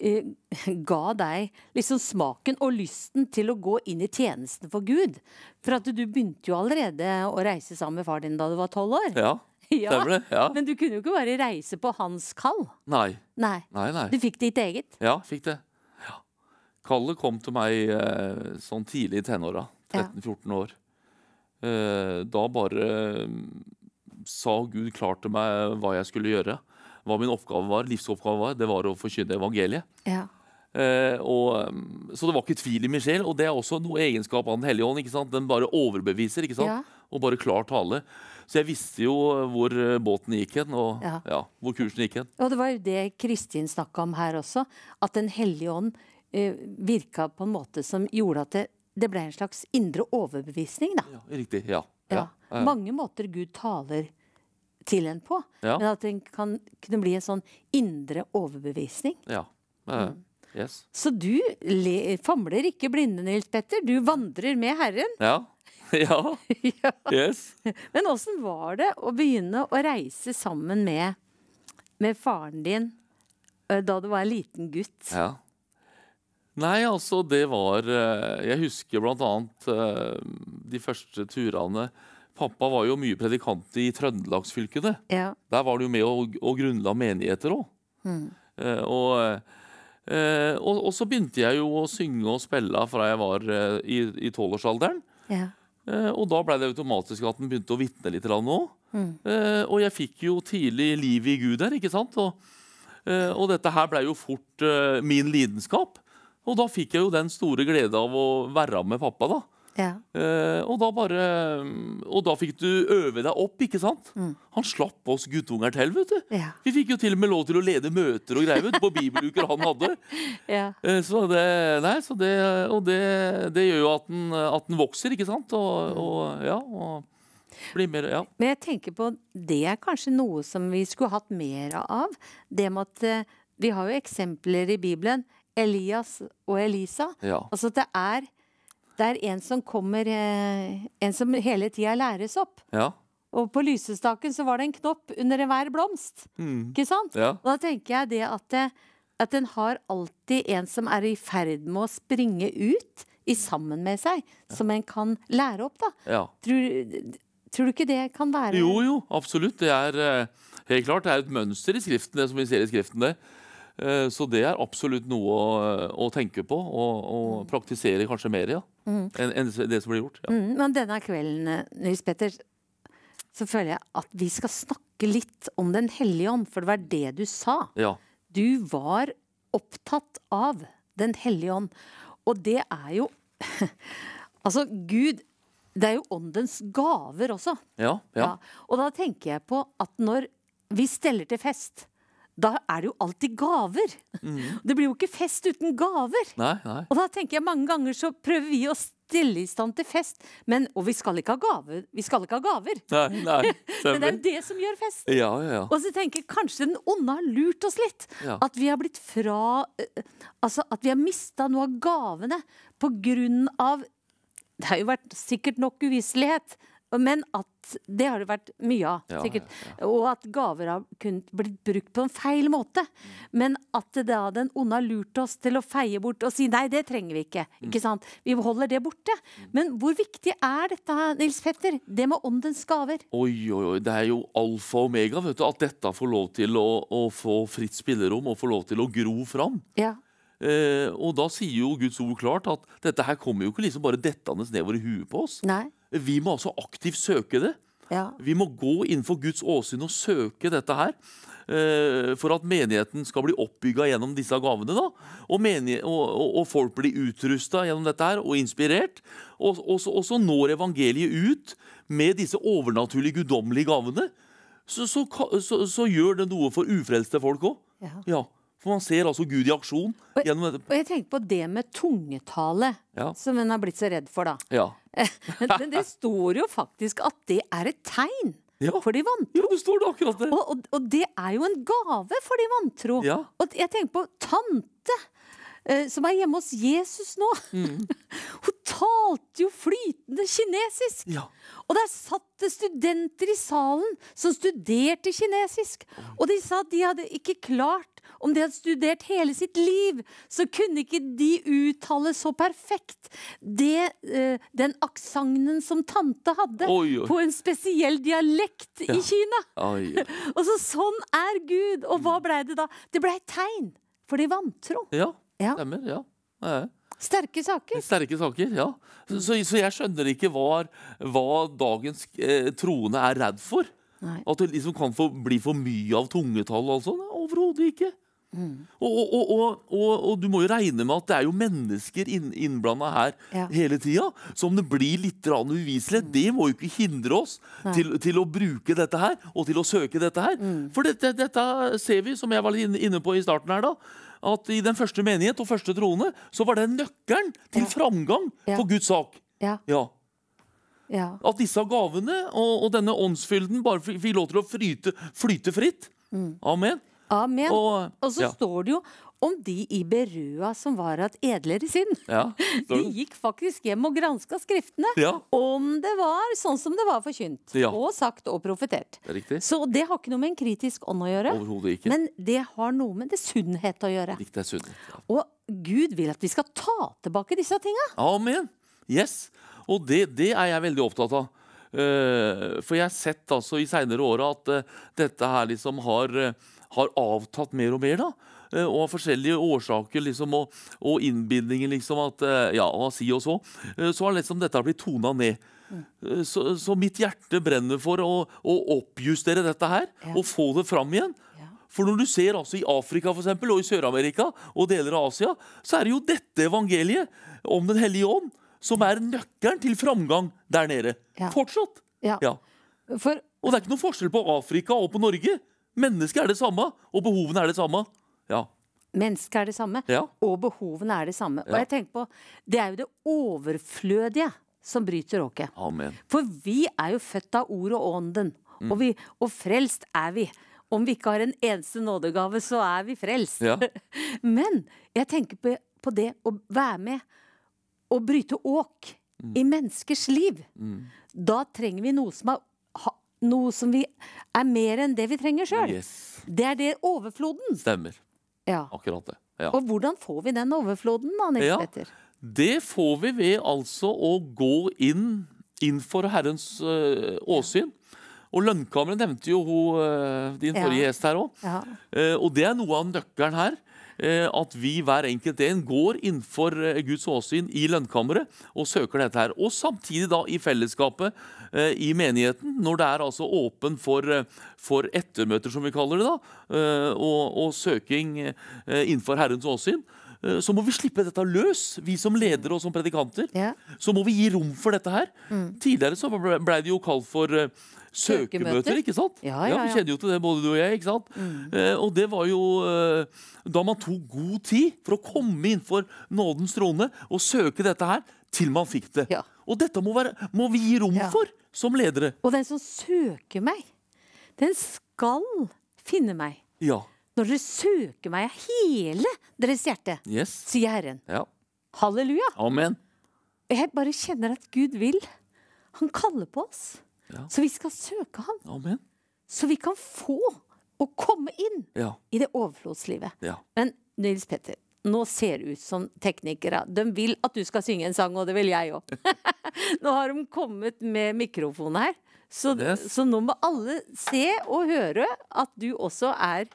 eh, ga deg liksom smaken og lysten til å gå inn i tjenesten for Gud. For at du begynte jo allerede å reise sammen med far din da du var tolv år. Ja. Ja, det, ja. Men du kunne jo ikke bare reise på hans kall. Nei. Nei. nei, nei. Du fikk ditt eget. Ja, fikk det. Ja. Kallet kom til meg eh, sånn tidlig i tenåra. 13-14 år. Eh, da bare mm, sa Gud klart til meg hva jeg skulle gjøre. Hva min oppgave var, livsoppgave var, det var å forkynne evangeliet. Ja. Eh, og, mm, så det var ikke tvil i min sjel. Og det er også noe egenskap av Den hellige ånd. ikke sant? Den bare overbeviser. ikke sant? Ja. Og bare klar tale. Så jeg visste jo hvor eh, båten gikk hen, og ja. Ja, hvor kursen gikk hen. Og det var jo det Kristin snakka om her også. At Den hellige ånd eh, virka på en måte som gjorde at det, det ble en slags indre overbevisning, da. Ja, riktig, ja. ja. ja. Mange måter Gud taler til en på, men at det kan kunne bli en sånn indre overbevisning. Ja. Mm. Yes. Så du le, famler ikke blinde, Nils Petter. Du vandrer med Herren. Ja. ja. Yes. men åssen var det å begynne å reise sammen med, med faren din eh, da du var en liten gutt? Ja. Nei, altså, det var eh, Jeg husker bl.a. Eh, de første turene. Pappa var jo mye predikant i trøndelagsfylkene. Ja. Der var han jo med og, og grunnla menigheter òg. Mm. Eh, og, eh, og, og, så begynte jeg jo å synge og spille fra jeg var eh, i tolvårsalderen. Ja. Eh, og da ble det automatisk at en begynte å vitne litt òg. Mm. og jeg fikk jo tidlig livet i Gud der, ikke sant? Og, og dette her ble jo fort min lidenskap. Og da fikk jeg jo den store glede av å være med pappa, da. Ja. Eh, og da bare mm, Og da fikk du øve deg opp, ikke sant? Mm. Han slapp oss guttunger til, vet du. Ja. Vi fikk jo til og med lov til å lede møter og greier på bibeluker han hadde. ja. eh, så det, nei, så det, og det, det gjør jo at den, at den, vokser, ikke sant? Og, mm. og ja. Og mer, ja. Men jeg tenker på det er kanskje noe som vi skulle hatt mer av. Det med at eh, vi har jo eksempler i Bibelen. Elias og Elisa. Ja. Altså det er, det er, en som kommer eh, En som hele tida læres opp. Ja. Og på lysestaken så var det en knopp under enhver blomst. Mm. Ikke sant? Ja. Og da tenker jeg det at, det, eh, at en har alltid en som er i ferd med å springe ut i sammen med seg, som en kan lære opp, da. Ja. Tror, tror, du ikke det kan være Jo, jo, absolutt. Det er eh, helt klart det er et mønster i skriften, det som vi ser i skriften. det. Eh, så det er absolutt noe å, eh, å tenke på og, og, mm. praktisere kanskje mer, ja. Mm. Enn en det som blir gjort. Ja. Mm, men denne kvelden, eh, Nils Petter, så føler jeg at vi skal snakke litt om Den hellige ånd, for det var det du sa. Ja. Du var opptatt av Den hellige ånd. Og det er jo Altså, Gud Det er jo åndens gaver også. Ja, ja. ja. Og da tenker jeg på at når vi steller til fest, da er det jo alltid gaver. Mm. Det blir jo ikke fest uten gaver. Nei, nei. Og da tenker jeg mange ganger så prøver vi å stille i stand til fest, men, og vi skal ikke ha gaver. Vi skal ikke ha gaver. Nei, nei, men det er jo det som gjør fest. Ja, ja, ja. Og så tenker jeg kanskje den onde har lurt oss litt. Ja. At vi har blitt fra eh, Altså at vi har mista noe av gavene på grunn av det har jo vært sikkert nok uviselighet, men at det har det vært mye av, sikkert. Ja, ja. Og at gaver har kunnet blitt brukt på en feil måte. Mm. Men at det da den onde har lurt oss til å feie bort og si nei, det trenger vi ikke. Mm. ikke sant? Vi holder det borte. Mm. Men hvor viktig er dette, Nils Petter? Det med åndens gaver? Oi, oi, oi. Det er jo alfa og omega vet du, at dette får lov til å, å få fritt spillerom og får lov til å gro fram. Ja. Eh, og da sier jo Guds ord klart at dette her kommer jo ikke liksom bare dettende nedover i huet på oss. Nei. Vi må altså aktivt søke det. Ja. Vi må gå innenfor Guds åsyn og søke dette her. Eh, for at menigheten skal bli oppbygga gjennom disse gavene. da, Og, og, og, folk blir utrusta gjennom dette her og inspirert. Og, så, så, når evangeliet ut med disse overnaturlige, guddommelige gavene. Så, så, så gjør det noe for ufrelste folk òg. Ja. ja. For man ser altså Gud i aksjon. Og, gjennom dette. og jeg tenker på det med tungetale, ja. som en har blitt så redd for, da. Ja. Men det står jo faktisk at det er et tegn ja. for de vantro. Ja, det står det akkurat det. Og, og, og det er jo en gave for de vantro. Ja. Og jeg tenker på tante Eh, som er hjemme hos Jesus nå. Mm. Hun talte jo flytende kinesisk! Ja. Og der satt det studenter i salen som studerte kinesisk. Mm. Og de sa at de hadde ikke klart om de hadde studert hele sitt liv, så kunne ikke de uttale så perfekt det, uh, den aksenten som tante hadde oi, oi. på en spesiell dialekt ja. i Kina. Oi, og så sånn er Gud. Og hva mm. blei det da? Det blei tegn, for de vantro. Ja. Ja. Stemmer. ja. Sterke saker. Sterke saker, ja. Så, så jeg skjønner ikke hva, hva dagens eh, troende er redd for. Nei. At det liksom kan få, bli for mye av tungetall og sånt. Overhodet ikke. Mm. Og, og, og, og, du må jo regne med at det er jo mennesker inn, innblanda her ja. hele tida. Så om det blir litt uviselig, mm. det må jo ikke hindre oss til, til, å bruke dette her og til å søke dette her. Mm. For dette, dette, ser vi, som jeg var litt inne på i starten her, da at i den første menighet og første troende så var det nøkkelen til ja. framgang ja. for Guds sak. Ja. At disse gavene og, og denne åndsfylden bare fikk lov til å flyte, flyte fritt. Mm. Amen. Amen. Og, og så står det jo om de i Berøa som var at edlere sinn. Ja, de gikk faktisk hjem og granska skriftene ja. om det var sånn som det var forkynt ja. og sagt og profetert. Det Så det har ikke noe med en kritisk ånd å gjøre, ikke. men det har noe med det sunnhet å gjøre. Riktig, sunnhet, og Gud vil at vi skal ta tilbake disse tinga. Amen. Yes. Og det, det er jeg veldig opptatt av. Eh, for jeg har sett altså i seinere åra at eh, dette her liksom har, eh, har avtatt mer og mer. da. Eh, og av forskjellige årsaker liksom, og, og innbindinger liksom, at eh, ja, hva si og så, eh, så har liksom dette blitt tona ned. Mm. Så, så, mitt hjerte brenner for å, å oppjustere dette her ja. og få det fram igjen. Ja. For når du ser altså i Afrika for eksempel, og i Sør-Amerika og deler av Asia, så er det jo dette evangeliet om Den hellige ånd som er nøkkelen til framgang der nede. Ja. Fortsatt. For... Og det er ikke noen forskjell på Afrika og på Norge. Mennesket er det samme, og behovene er det samme. Ja. Mennesket er det samme, ja. og behovene er det samme. Ja. Og jeg tenker på, Det er jo det overflødige som bryter åket. Amen. For vi er jo født av ordet og ånden, mm. og, vi, og, frelst er vi. Om vi ikke har en eneste nådegave, så er vi frelst. Ja. Men jeg tenker på, på, det å være med og bryte åk mm. i menneskers liv. Mm. Da trenger vi noe som er noe som vi er mer enn det vi trenger sjøl. Yes. Det er det overfloden. Stemmer. Ja. Akkurat det. Ja. Og hvordan får vi den overfloden, da, Nils ja, Petter? Det får vi ved altså å gå inn innenfor Herrens uh, åsyn. Og Lønnkammeret nevnte jo hun, uh, din forrige gjest her òg. Uh, eh, og det er noe av nøkkelen her. Eh, at vi hver enkelt en går innenfor eh, Guds åsyn i lønnkammeret og søker dette her. Og samtidig da i fellesskapet eh, i menigheten, når det er altså åpen for, for ettermøter, som vi kaller det, da, og, og søking innenfor Herrens åsyn. Eh, så må vi slippe dette løs, vi som ledere og som predikanter. Ja. Så må vi gi rom for dette her. Mm. Tidligere så ble det jo kalt for uh, søkemøter, ikke sant? Ja, ja, ja, Vi kjenner jo til det, både du og jeg. ikke sant? Mm. Uh, og det var jo uh, da man tok god tid for å komme innenfor nådens trone og søke dette her til man fikk det. Og dette må, være, må, vi gi rom for som ledere. Og den som søker meg, den skal finne meg. Ja. Når dere søker meg av hele deres hjerte, yes. sier Herren. Ja. Halleluja. Amen. Jeg bare kjenner at Gud vil. Han kaller på oss. Ja. Så vi skal søke ham. Amen. Så vi kan få å komme inn ja. i det overflodslivet. Ja. Men Nils Petter, nå ser det ut som teknikere. De vil at du skal synge en sang, og det vil jeg òg. nå har de kommet med mikrofon her. Så, yes. så, nå må alle se og høre at du også er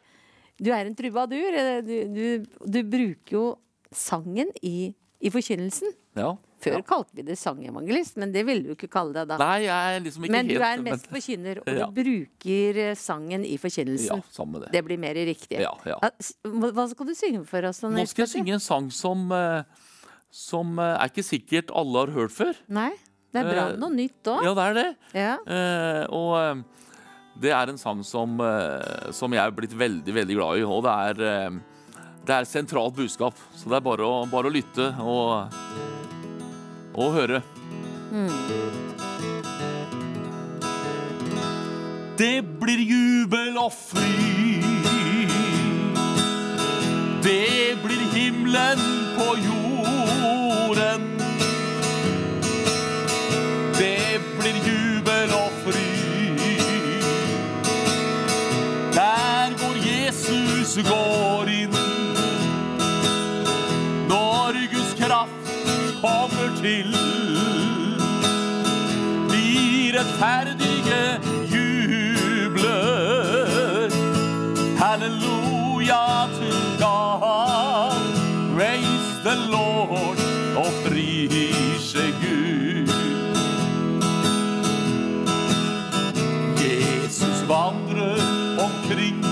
du er en trubadur. Du, du, du bruker jo sangen i, i forkynnelsen. Ja. Før ja. kalte vi det sangevangelist, men det ville du ikke kalle deg da. Nei, jeg er liksom ikke men helt... du er mest forkynner, og ja. du bruker eh, sangen i forkynnelsen. Ja, samme Det Det blir mer riktig. Ja, ja. Hva skal du synge for oss? Nå skal jeg synge en sang som, eh, som eh, er ikke sikkert alle har hørt før. Nei, det er bra med noe nytt òg. Ja, det er det. Ja. Uh, og det er en sang som, eh, som, jeg er blitt veldig, veldig glad i. Og det er, eh, det er sentralt budskap. Så det er bare å, bare å lytte og, og høre. Mm. Det blir jubel og fryd. Det blir himmelen på jorden. Det blir jubel lyset går inn. Norges kraft kommer til. De rettferdige jubler. Halleluja til God. Raise the Lord og prise Gud. Jesus vandrer omkring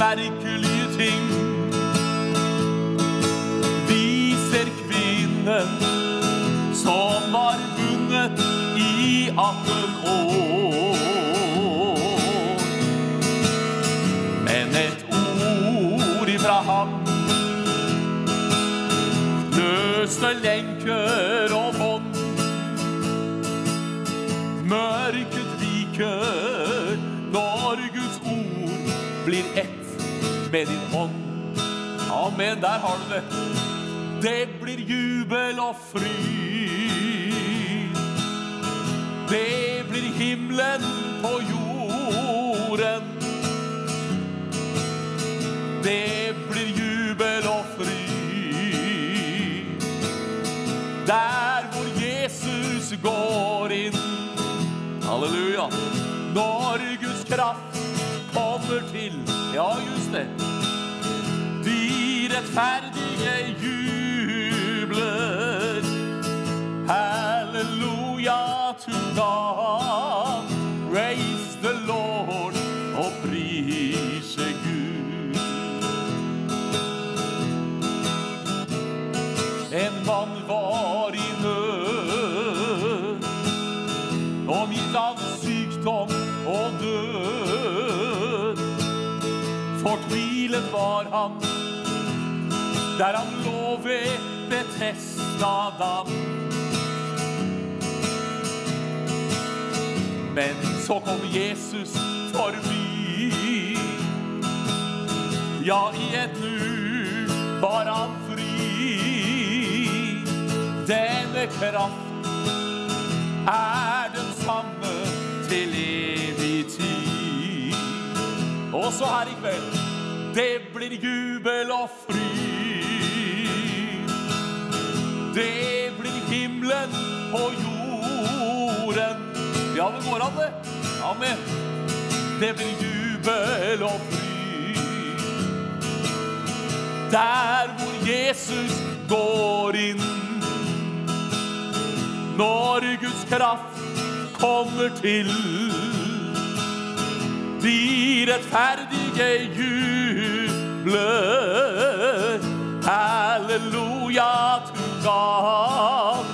merkelige ting. Viser kvinnen som var bundet i 18 år. Men et ord ifra ham løste lenker med din hånd. Amen, der har du det. Det blir jubel og fryd. Det blir himmelen på jorden. Det blir jubel og fryd. Der hvor Jesus går inn. Halleluja. Når Guds kraft kommer til Ja, just det. De rättfärdige jublet. Halleluja to God. Praise the Lord. Herren var han, der han lå ved Betesta dam. Men så kom Jesus forbi. Ja, i et nu var han fri. Denne kraft er den samme til evig tid. Også her i kveld. Det blir jubel og fryd. Det blir himmelen på jorden. Ja, det går an, det. Amen. Det blir jubel og fryd. Der hvor Jesus går inn. Når Guds kraft kommer til. De rettferdige jeg jubler. Halleluja to God.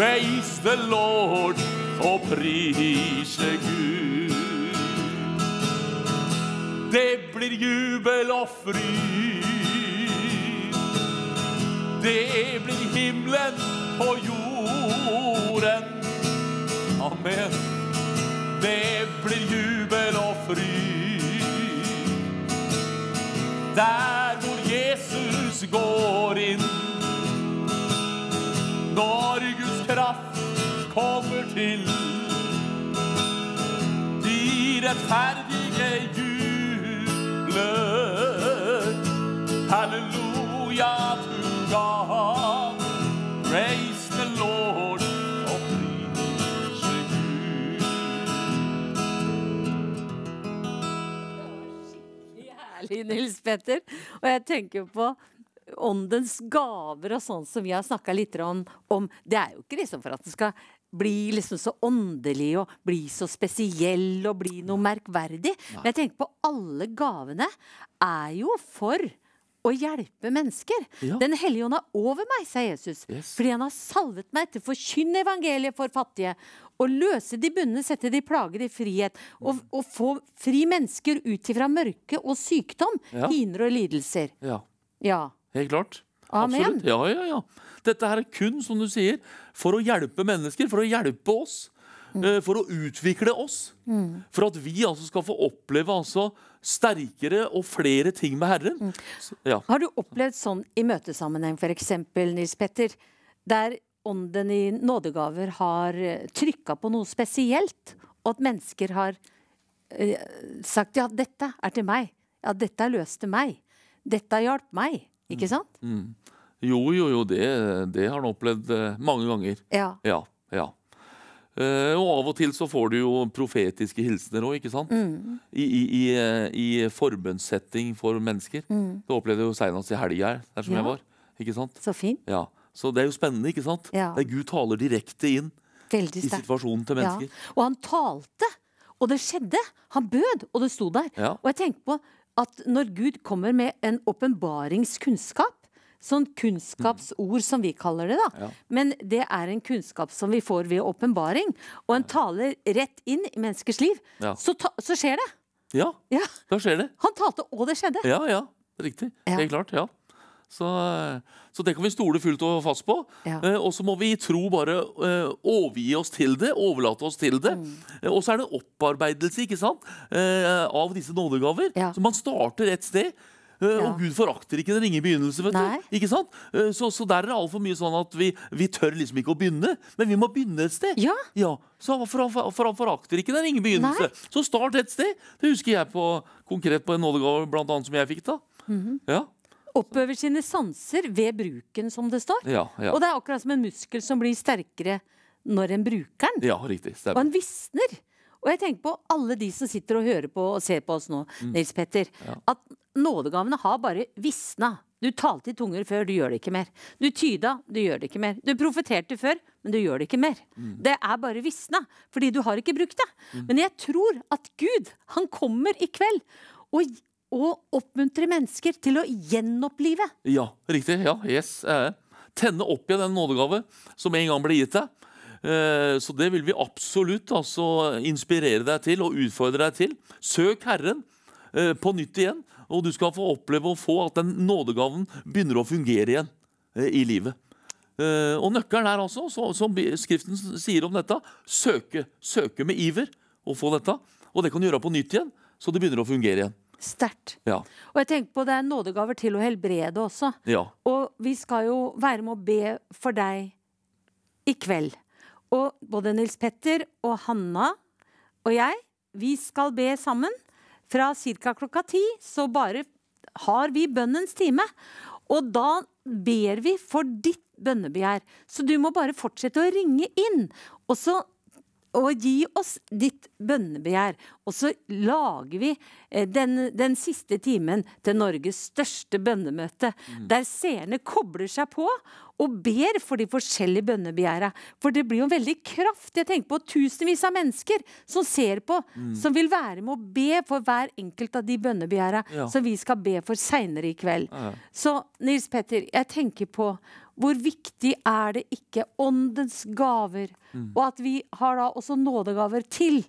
Raise the Lord og prise Gud. Det blir jubel og fryd. Det blir himmelen på jorden. Amen. Det blir jubel og fryd der hvor Jesus går inn. Når Guds kraft kommer til, de rettferdige jubler. Halleluja, du gav. Praise særlig Nils Petter. Og jeg tenker på åndens gaver og sånn som vi har snakka litt om, om, Det er jo ikke liksom for at den skal bli liksom så åndelig og bli så spesiell og bli noe merkverdig. Nei. Men jeg tenker på alle gavene er jo for å hjelpe mennesker. Ja. Den hellige ånd er over meg, sa Jesus, yes. fordi han har salvet meg til å forkynne evangeliet for fattige å løse de bundne, sette de plager i frihet. Og, og mm. få fri mennesker ut ifra mørke og sykdom, ja. hiner og lidelser. Ja. ja. Helt klart. Amen. Absolutt. Ja, ja, ja. Dette her er kun, som du sier, for å hjelpe mennesker, for å hjelpe oss. Mm. Eh, for å utvikle oss. Mm. For at vi altså skal få oppleve altså sterkere og flere ting med Herren. Mm. Ja. Har du opplevd sånn i møtesammenheng, f.eks., Nils Petter? Der ånden i nådegaver har eh, trykka på noe spesielt, og at mennesker har eh, sagt ja, dette er til meg. Ja, dette er løst til meg. Dette har hjulpet meg. Ikke mm. sant? Mm. Jo, jo, jo, det, det har han opplevd eh, mange ganger. Ja. ja, ja. Uh, og av og til så får du jo profetiske hilsener òg, ikke sant? Mm. I, i, i, i forbønnssetting for mennesker. Mm. Det opplevde jeg jo seinest i helga her, der som ja. jeg var. Ikke sant? Så fint. Ja. Så det er jo spennende, ikke sant? Ja. Der Gud taler direkte inn i situasjonen til mennesker. Ja. Og han talte, og det skjedde. Han bød, og det sto der. Ja. Og jeg tenker på at når Gud kommer med en åpenbaringskunnskap Sånn kunnskapsord som vi kaller det, da. Ja. Men det er en kunnskap som vi får ved åpenbaring. Og en taler rett inn i menneskers liv. Så, ta, så, skjer det. Ja, da skjer det. Han talte, og det skjedde. Ja, ja. Riktig. Helt klart. Ja. Så, eh, så, det kan vi stole fullt og fast på. Ja. Eh, og så må vi i tro bare eh, overgi oss til det, overlate oss til det. Mm. Eh, og så er det opparbeidelse ikke sant, eh, av disse nådegaver. Ja. Så man starter et sted. Eh, ja. Og Gud forakter ikke den ringe begynnelse. vet Nei. du, ikke sant? Så, så der er det altfor mye sånn at vi, vi, tør liksom ikke å begynne, men vi må begynne et sted. Ja. ja så for, for, for han forakter ikke den ringe begynnelse. Nei. Så start et sted. Det husker jeg på, konkret på en nådegave blant annet som jeg fikk. da. Mm -hmm. Ja. Oppøver sine sanser ved bruken, som det står. Ja, ja. Og det er akkurat som en muskel som blir sterkere når en bruker den. Ja, riktig, stemmer. Og en visner. Og jeg tenker på alle de som sitter og hører på og ser på oss nå, mm. Nils Petter. Ja. At nådegavene har bare visna. Du talte i tunger før, du gjør det ikke mer. Du tyda, du gjør det ikke mer. Du profeterte før, men du gjør det ikke mer. Mm. Det er bare visna, fordi du har ikke brukt det. Mm. Men jeg tror at Gud, han kommer i kveld og og oppmuntre mennesker til å gjenopplive. Ja, riktig. Ja, yes. Eh. Tenne opp igjen den nådegave som en gang ble gitt deg. Eh, så det vil vi absolutt altså, inspirere deg til og utfordre deg til. Søk Herren eh, på nytt igjen, og du skal få oppleve å få at den nådegaven begynner å fungere igjen i livet. Og nøkkelen er altså, som Skriften sier om dette, søke. Søke med iver å få dette. Og det kan du gjøre på nytt igjen, så det begynner å fungere igjen. Sterkt. Ja. Og jeg tenker på det er nådegaver til å helbrede også. Ja. Og vi skal jo være med å be for deg i kveld. Og både Nils Petter og Hanna og jeg, vi skal be sammen fra ca. klokka ti. Så bare har vi bønnens time. Og da ber vi for ditt bønnebegjær. Så du må bare fortsette å ringe inn. Og så og gi oss ditt bønnebegjær. Og så lager vi eh, den, den siste timen til Norges største bønnemøte, mm. der seerne kobler seg på og ber for de forskjellige bønnebegjæra. For det blir jo veldig kraft. Jeg tenker på tusenvis av mennesker som ser på, mm. som vil være med å be for hver enkelt av de bønnebegjæra ja. som vi skal be for seinere i kveld. Ja. Så Nils Petter, jeg tenker på hvor viktig er det ikke åndens gaver, mm. og at vi har da også nådegaver til?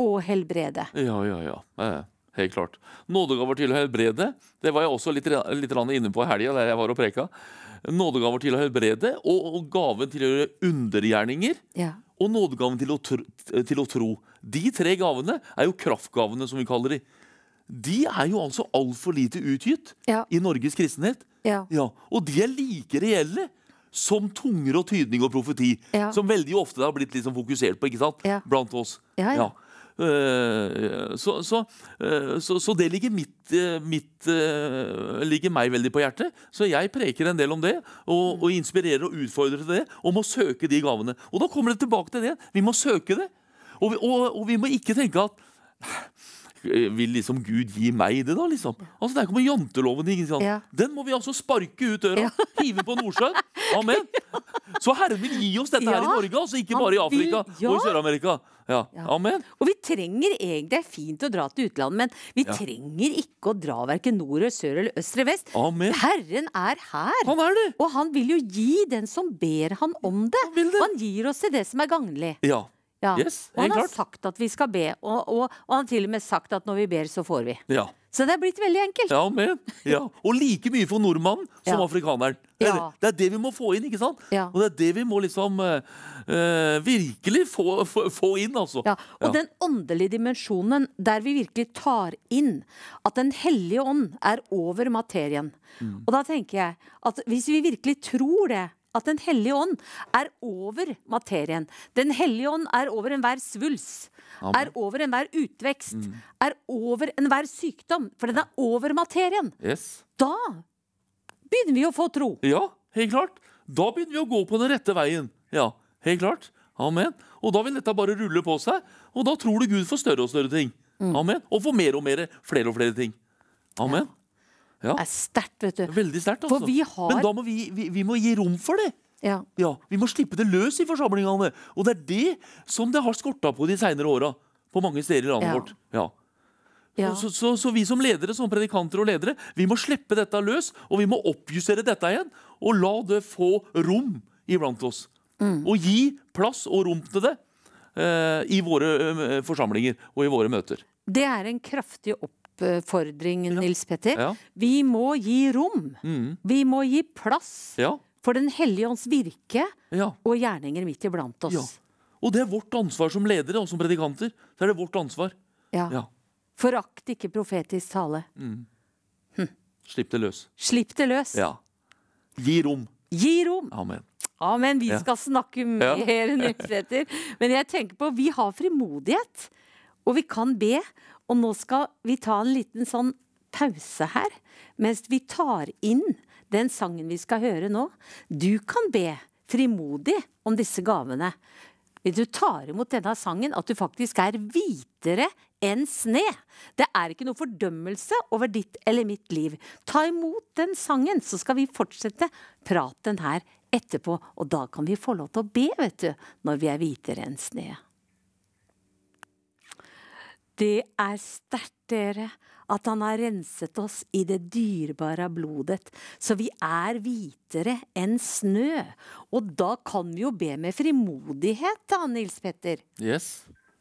og helbrede. Ja, ja, ja. helt klart. Nådegaver til å helbrede, det var jeg også litt, litt inne på i helga der jeg var og preka. Nådegaver til å helbrede og, og gaven til å gjøre undergjerninger. Ja. Og nådegaven til å, tro, til å tro. De tre gavene er jo kraftgavene, som vi kaller de. De er jo altså altfor lite utgitt ja. i Norges kristenhet. Ja. ja. Og de er like reelle som tunger og tydning og profeti. Ja. Som veldig ofte har blitt liksom fokusert på ikke sant? blant oss. Ja, ja. Eh, så, så, eh, så, så det ligger, mitt, eh, mitt, ligger meg veldig på hjertet. Så jeg preker en del om det, og, mm. og inspirerer og utfordrer til det, Om å søke de gavene. Og da kommer det tilbake til det. Vi må søke det. Og vi, og, og vi må ikke tenke at Eh, vil liksom Gud gi meg det, da? liksom? Altså, Det er ikke med janteloven. Liksom. Ja. Den må vi altså sparke ut døra. Ja. Hive på Nordsjøen. Amen. Så Herren vil gi oss dette ja. her i Norge, altså ikke bare i Afrika og i Sør-Amerika. Ja. Amen. Og vi trenger egentlig, Det er fint å dra til utlandet, men vi trenger ikke å dra verken nord eller sør eller øst eller vest. Amen. Herren er her. Han er det. Og han vil jo gi den som ber han om det. Han, det. han gir oss til det som er gagnlig. Ja. Ja. Yes, og han har klart. sagt at vi skal be, og, og, og han har til og med sagt at når vi ber, så får vi. Ja. Så det er blitt veldig enkelt. Ja, men, ja. Og like mye for nordmannen som ja. afrikaneren. Det er, det er, det vi må få inn, ikke sant? Og det er det vi må liksom uh, virkelig få, få, få, inn, altså. Ja. Og den åndelige dimensjonen der vi virkelig tar inn at Den hellige ånd er over materien. Mm. Og da tenker jeg at hvis vi virkelig tror det, at Den hellige ånd er over materien. Den hellige ånd er over enhver svulst, er over enhver utvekst, mm. er over enhver sykdom. For den er over materien. Yes. Da begynner vi å få tro. Ja, helt klart. Da begynner vi å gå på den rette veien. Ja, helt klart. Amen. Og da vil dette bare rulle på seg, og da tror du Gud får større og større ting. Mm. Amen. Og får mer og mer, flere og flere ting. Amen. Ja. Ja. er sterkt, vet du. Veldig sterkt, altså. Har... Men da må vi, vi, vi må gi rom for det. Ja. ja. Vi må slippe det løs i forsamlingene. Og det er det som det har skorta på de seinere åra på mange steder i landet ja. vårt. Ja. Ja. Så, så, så, vi som ledere, som predikanter og ledere, vi må slippe dette løs, og vi må oppjustere dette igjen. Og la det få rom iblant oss. Mm. Og gi plass og rom til det eh, i våre eh, forsamlinger og i våre møter. Det er en kraftig opp oppfordring, Nils Petter. Vi må gi rom. Mm. Vi må gi plass for Den hellige ånds virke og gjerninger midt iblant oss. Og det er vårt ansvar som ledere og som predikanter. Så er det vårt ansvar. Ja. ja. Forakt ikke profetisk tale. Mm. Hm. Slipp det løs. Slipp det løs. Ja. Gi rom. Gi rom. Amen. Amen. Vi ja. skal snakke mer, ja. Nils Petter. Men jeg tenker på vi har frimodighet. Og vi kan be, og nå skal vi ta en liten sånn pause her, mens vi tar inn den sangen vi skal høre nå. Du kan be frimodig om disse gavene. Hvis du tar imot denne sangen, at du faktisk er hvitere enn sne. Det er ikke noe fordømmelse over ditt eller mitt liv. Ta imot den sangen, så skal vi fortsette praten her etterpå. Og da kan vi få lov til å be, vet du, når vi er hvitere enn sne. Det er sterkt, dere, at han har renset oss i det dyrebare blodet, så vi er hvitere enn snø. Og da kan vi jo be med frimodighet, da, Nils Petter. Yes,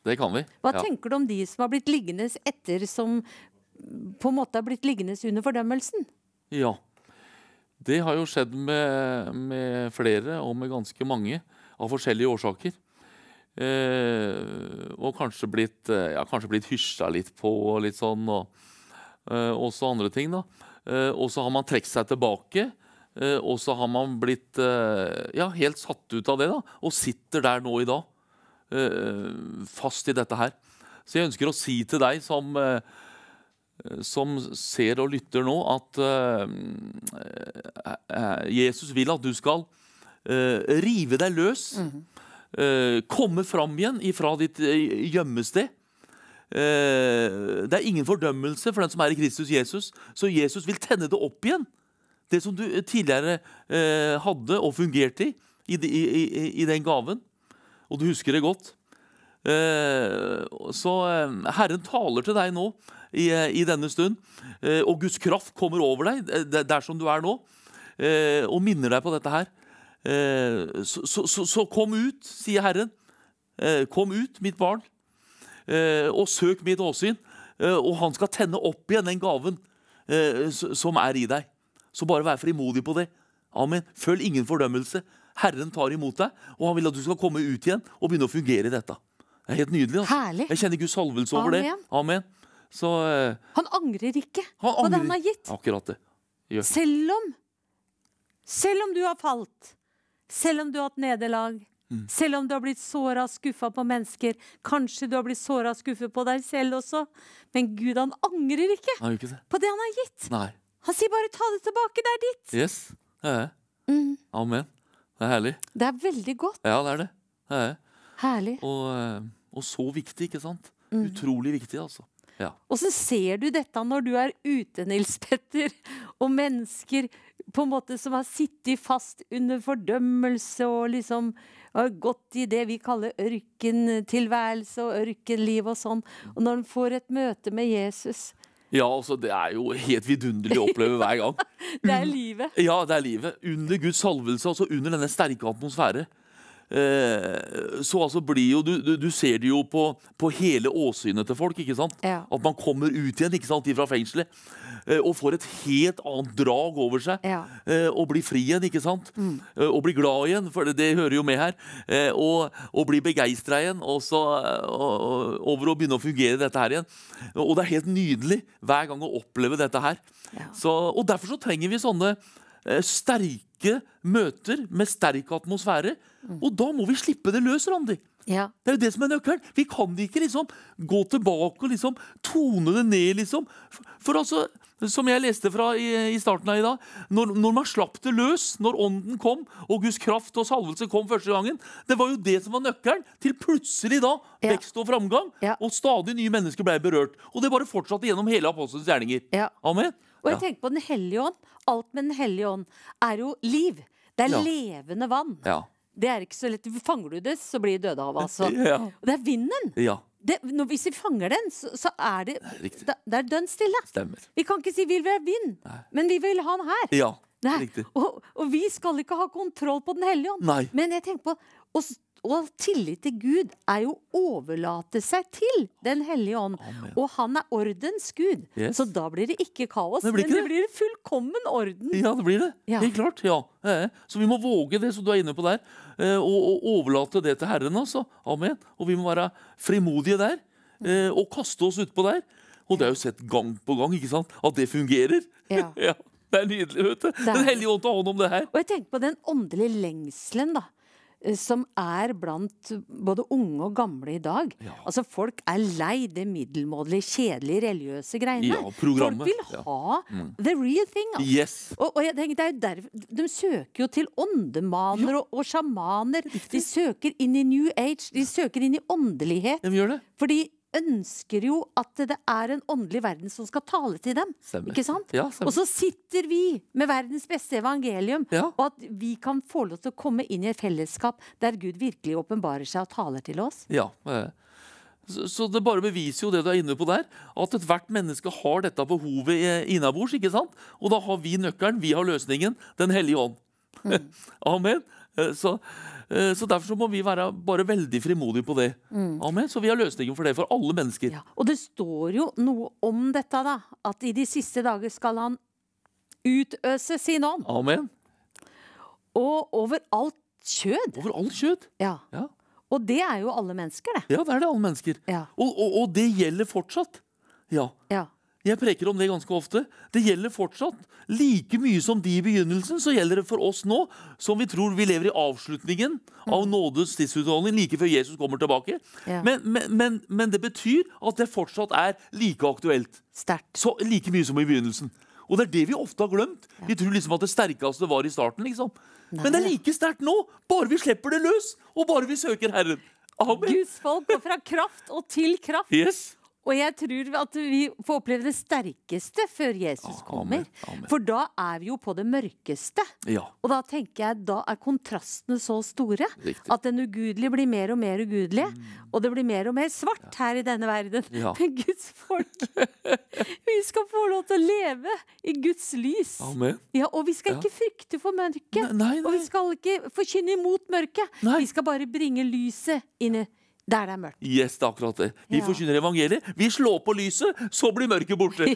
det kan vi. Hva ja. tenker du om de som har blitt liggende etter, som på en måte har blitt liggende under fordømmelsen? Ja, det har jo skjedd med, med flere, og med ganske mange, av forskjellige årsaker. Eh, og kanskje blitt, eh, ja, blitt hysja litt på og litt sånn. Og eh, også andre ting, da. Eh, og så har man trukket seg tilbake. Eh, og så har man blitt eh, ja, helt satt ut av det, da. Og sitter der nå i dag. fast i dette her. Så jeg ønsker å si til deg som som ser og lytter nå, at uh, Jesus vil at du skal uh, rive deg løs. Mm -hmm. Eh, komme fram igjen ifra ditt eh, gjemmested. Eh, det er ingen fordømmelse for den som er i Kristus Jesus. Så Jesus vil tenne det opp igjen. Det som du tidligere hadde og fungerte i, i, den gaven. Og du husker det godt. Så Herren taler til deg nå i, denne stund. Og Guds kraft kommer over deg der som du er nå, og minner deg på dette her. Eh, så, så, så, kom ut, sier Herren. Eh, kom ut, mitt barn, eh, og søk mitt åsyn. Og han skal tenne opp igjen den gaven som er i deg. Så bare vær frimodig på det. Amen. Følg ingen fordømmelse. Herren tar imot deg, og han vil at du skal komme ut igjen og begynne å fungere i dette. Det er helt nydelig. Altså. Jeg kjenner Guds salvelse over det. Amen. Så, han angrer ikke han angrer. på det han har gitt. Akkurat det. Gjør. Selv om Selv om du har falt, selv om du har hatt nederlag, mm. selv om du har blitt såra og skuffa på mennesker, kanskje du har blitt såra og skuffa på deg selv også, men Gud, han angrer ikke, han ikke det. på det han har gitt. Nei. Han sier bare 'ta det tilbake, det er ditt'. Yes, det er det. Mm. Amen. Det er herlig. Det er veldig godt. Ja, det er det. det, er Herlig. Og, eh, og, så viktig, ikke sant? Mm. Utrolig viktig, altså. Ja. Åssen ser du dette når du er ute, Nils Petter, og mennesker på en måte som har sittet fast under fordømmelse og liksom har gått i det vi kaller ørkentilværelse og ørkenliv og sånn. Og når en får et møte med Jesus Ja, altså, det er jo helt vidunderlig å oppleve hver gang. det er livet. Ja, det er livet. Under Guds salvelse, altså under denne sterke atmosfære. Eh, så altså blir jo, du, du, du ser det jo på, på hele åsynet til folk. ikke sant? Ja. At man kommer ut igjen ikke sant, fra fengselet. Eh, og får et helt annet drag over seg. Ja. Og eh, blir fri igjen, ikke sant? Mm. Og eh, blir glad igjen, for det, det hører jo med her. Og, og blir begeistra igjen og så, og, over å begynne å fungere dette her igjen. Og det er helt nydelig hver gang å oppleve dette her. Ja. Så, og derfor så trenger vi sånne sterke møter med sterk atmosfære. Mm. Og da må vi slippe det løs, Randi. Ja. Det er jo det som er nøkkelen. Vi kan ikke liksom gå tilbake og liksom tone det ned, liksom. For, altså, som jeg leste fra i, i starten av i dag, når, når, man slapp det løs, når ånden kom, og Guds kraft og salvelse kom første gangen, det var jo det som var nøkkelen til plutselig da ja. vekst og framgang, ja. og stadig nye mennesker ble berørt. Og det bare fortsatte gjennom hele apostelens gjerninger. Amen. Og jeg tenker på Den hellige ånd. Alt med Den hellige ånd er jo liv. Det er levende vann. Ja. Det er ikke så lett. Fanger du det, så blir det Dødehavet, altså. Ja. Og det er vinden! Ja. Det, når, hvis vi fanger den, så, så er det da, Det er dønn stille. Stemmer. Vi kan ikke si 'vil vi ha vind', men vi vil ha den her. Ja, Nei. riktig. Og, og, vi skal ikke ha kontroll på Den hellige ånd. Men jeg tenker på å og tillit til Gud er jo å overlate seg til Den hellige ånd. Amen. Og han er ordens gud. Yes. Så da blir det ikke kaos, det ikke men det, det blir fullkommen orden. Ja, det blir det. Ja. Helt klart. ja. Så vi må våge det som du er inne på der, eh, og, overlate det til Herren. altså. Amen. Og vi må være frimodige der, eh, og kaste oss utpå der. Og det er jo sett gang på gang ikke sant? at det fungerer. Ja. ja. Det er nydelig. vet du. Den hellige ånd tar hånd om det her. Og jeg tenker på den åndelige lengselen. da. Eh, som er blant både unge og gamle i dag. Ja. Altså Folk er lei det middelmådige, kjedelige, religiøse greiene. Ja, folk vil ha ja. mm. the real thing. Altså. Yes. Og, og, jeg tenker, det er jo der, De søker jo til åndemaner og, og, sjamaner. De søker inn i New Age, de søker inn i åndelighet. De gjør det. Fordi ønsker jo at det er en åndelig verden som skal tale til dem. Stemmer. Ikke sant? Ja, og så sitter vi med verdens beste evangelium, ja. og at vi kan få lov til å komme inn i et fellesskap der Gud virkelig åpenbarer seg og taler til oss. Ja, eh, så det bare beviser jo det du er inne på der, at ethvert menneske har dette behovet innabords. ikke sant? Og da har vi nøkkelen, vi har løsningen, Den hellige ånd. Mm. Amen. Eh, så Eh, så Derfor så må vi være bare veldig frimodige på det. Mm. Amen. Så vi har løsningen for det, for alle mennesker. Ja, og det står jo noe om dette, da. At i de siste dager skal han utøse sin ånd. Amen. Og over alt kjød. Over alt kjød. Ja. ja. Og det er jo alle mennesker, det. Ja, det er det alle mennesker. Ja. Og, og, og, det gjelder fortsatt. Ja. ja. Jeg preker om det ganske ofte. Det gjelder fortsatt. Like mye som de i begynnelsen, så gjelder det for oss nå, som vi tror vi lever i avslutningen av mm. nådes tidsutholdning, like før Jesus kommer tilbake. Ja. Men, men, men, men, det betyr at det fortsatt er like aktuelt. Stert. Så Like mye som i begynnelsen. Og det er det vi ofte har glemt. Vi tror liksom at det sterkeste var i starten. liksom. Nei. Men det er like sterkt nå, bare vi slipper det løs, og bare vi søker Herren. Amen. Guds folk går fra kraft og til kraft. Yes. Og jeg tror at vi får oppleve det sterkeste før Jesus kommer. Amen, amen. For da er vi jo på det mørkeste. Ja. Og da tenker jeg, da er kontrastene så store Riktig. at den ugudelige blir mer og mer ugudelig. Mm. Og det blir mer og mer svart ja. her i denne verden. Ja. Men Guds folk, vi skal få lov til å leve i Guds lys. Amen. Ja, og vi skal ikke frykte for mørket. Nei, nei, nei. Og vi skal ikke forkynne imot mørket. Vi skal bare bringe lyset inn i der det er mørkt. Yes, det er akkurat det. Vi ja. forkynner evangeliet. Vi slår på lyset, så blir mørket borte.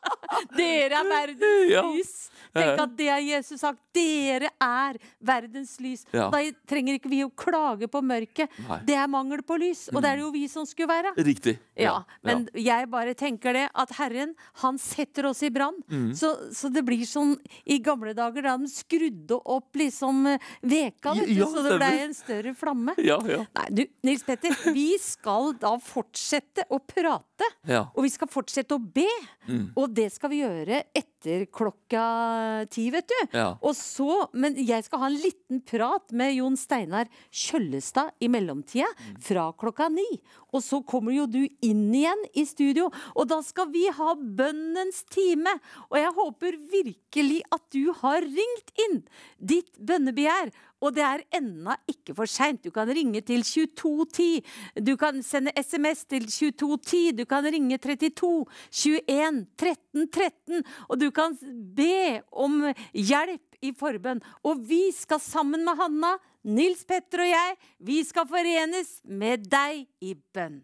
Ja. Dere er verdens ja. lys. Tenk at det er Jesus sagt. Dere er verdens lys. Ja. Da trenger ikke vi å klage på mørket. Nei. Det er mangel på lys, og det er det jo vi som skulle være. Riktig. Ja, ja. Men jeg bare tenker det, at Herren, han setter oss i brann. Mm. Så, så, det blir sånn i gamle dager, da de skrudde opp liksom eh, veka, vet du, så det ble en større flamme. Nei, du, Nils Petter, vi skal da fortsette å prate, og vi skal fortsette å be, mm. og det skal skal vi gjøre etter etter klokka ti, vet du. Ja. Og så, Men jeg skal ha en liten prat med Jon Steinar Kjøllestad i mellomtida, mm. fra klokka ni. Og så kommer jo du inn igjen i studio, og da skal vi ha bønnens time. Og jeg håper virkelig at du har ringt inn ditt bønnebegjær. Og det er ennå ikke for seint. Du kan ringe til 2210. Du kan sende SMS til 2210. Du kan ringe 32 21 13 13. Og du kan be om hjelp i forbønn. Og vi skal sammen med Hanna, Nils Petter og jeg, vi skal forenes med deg i bønn.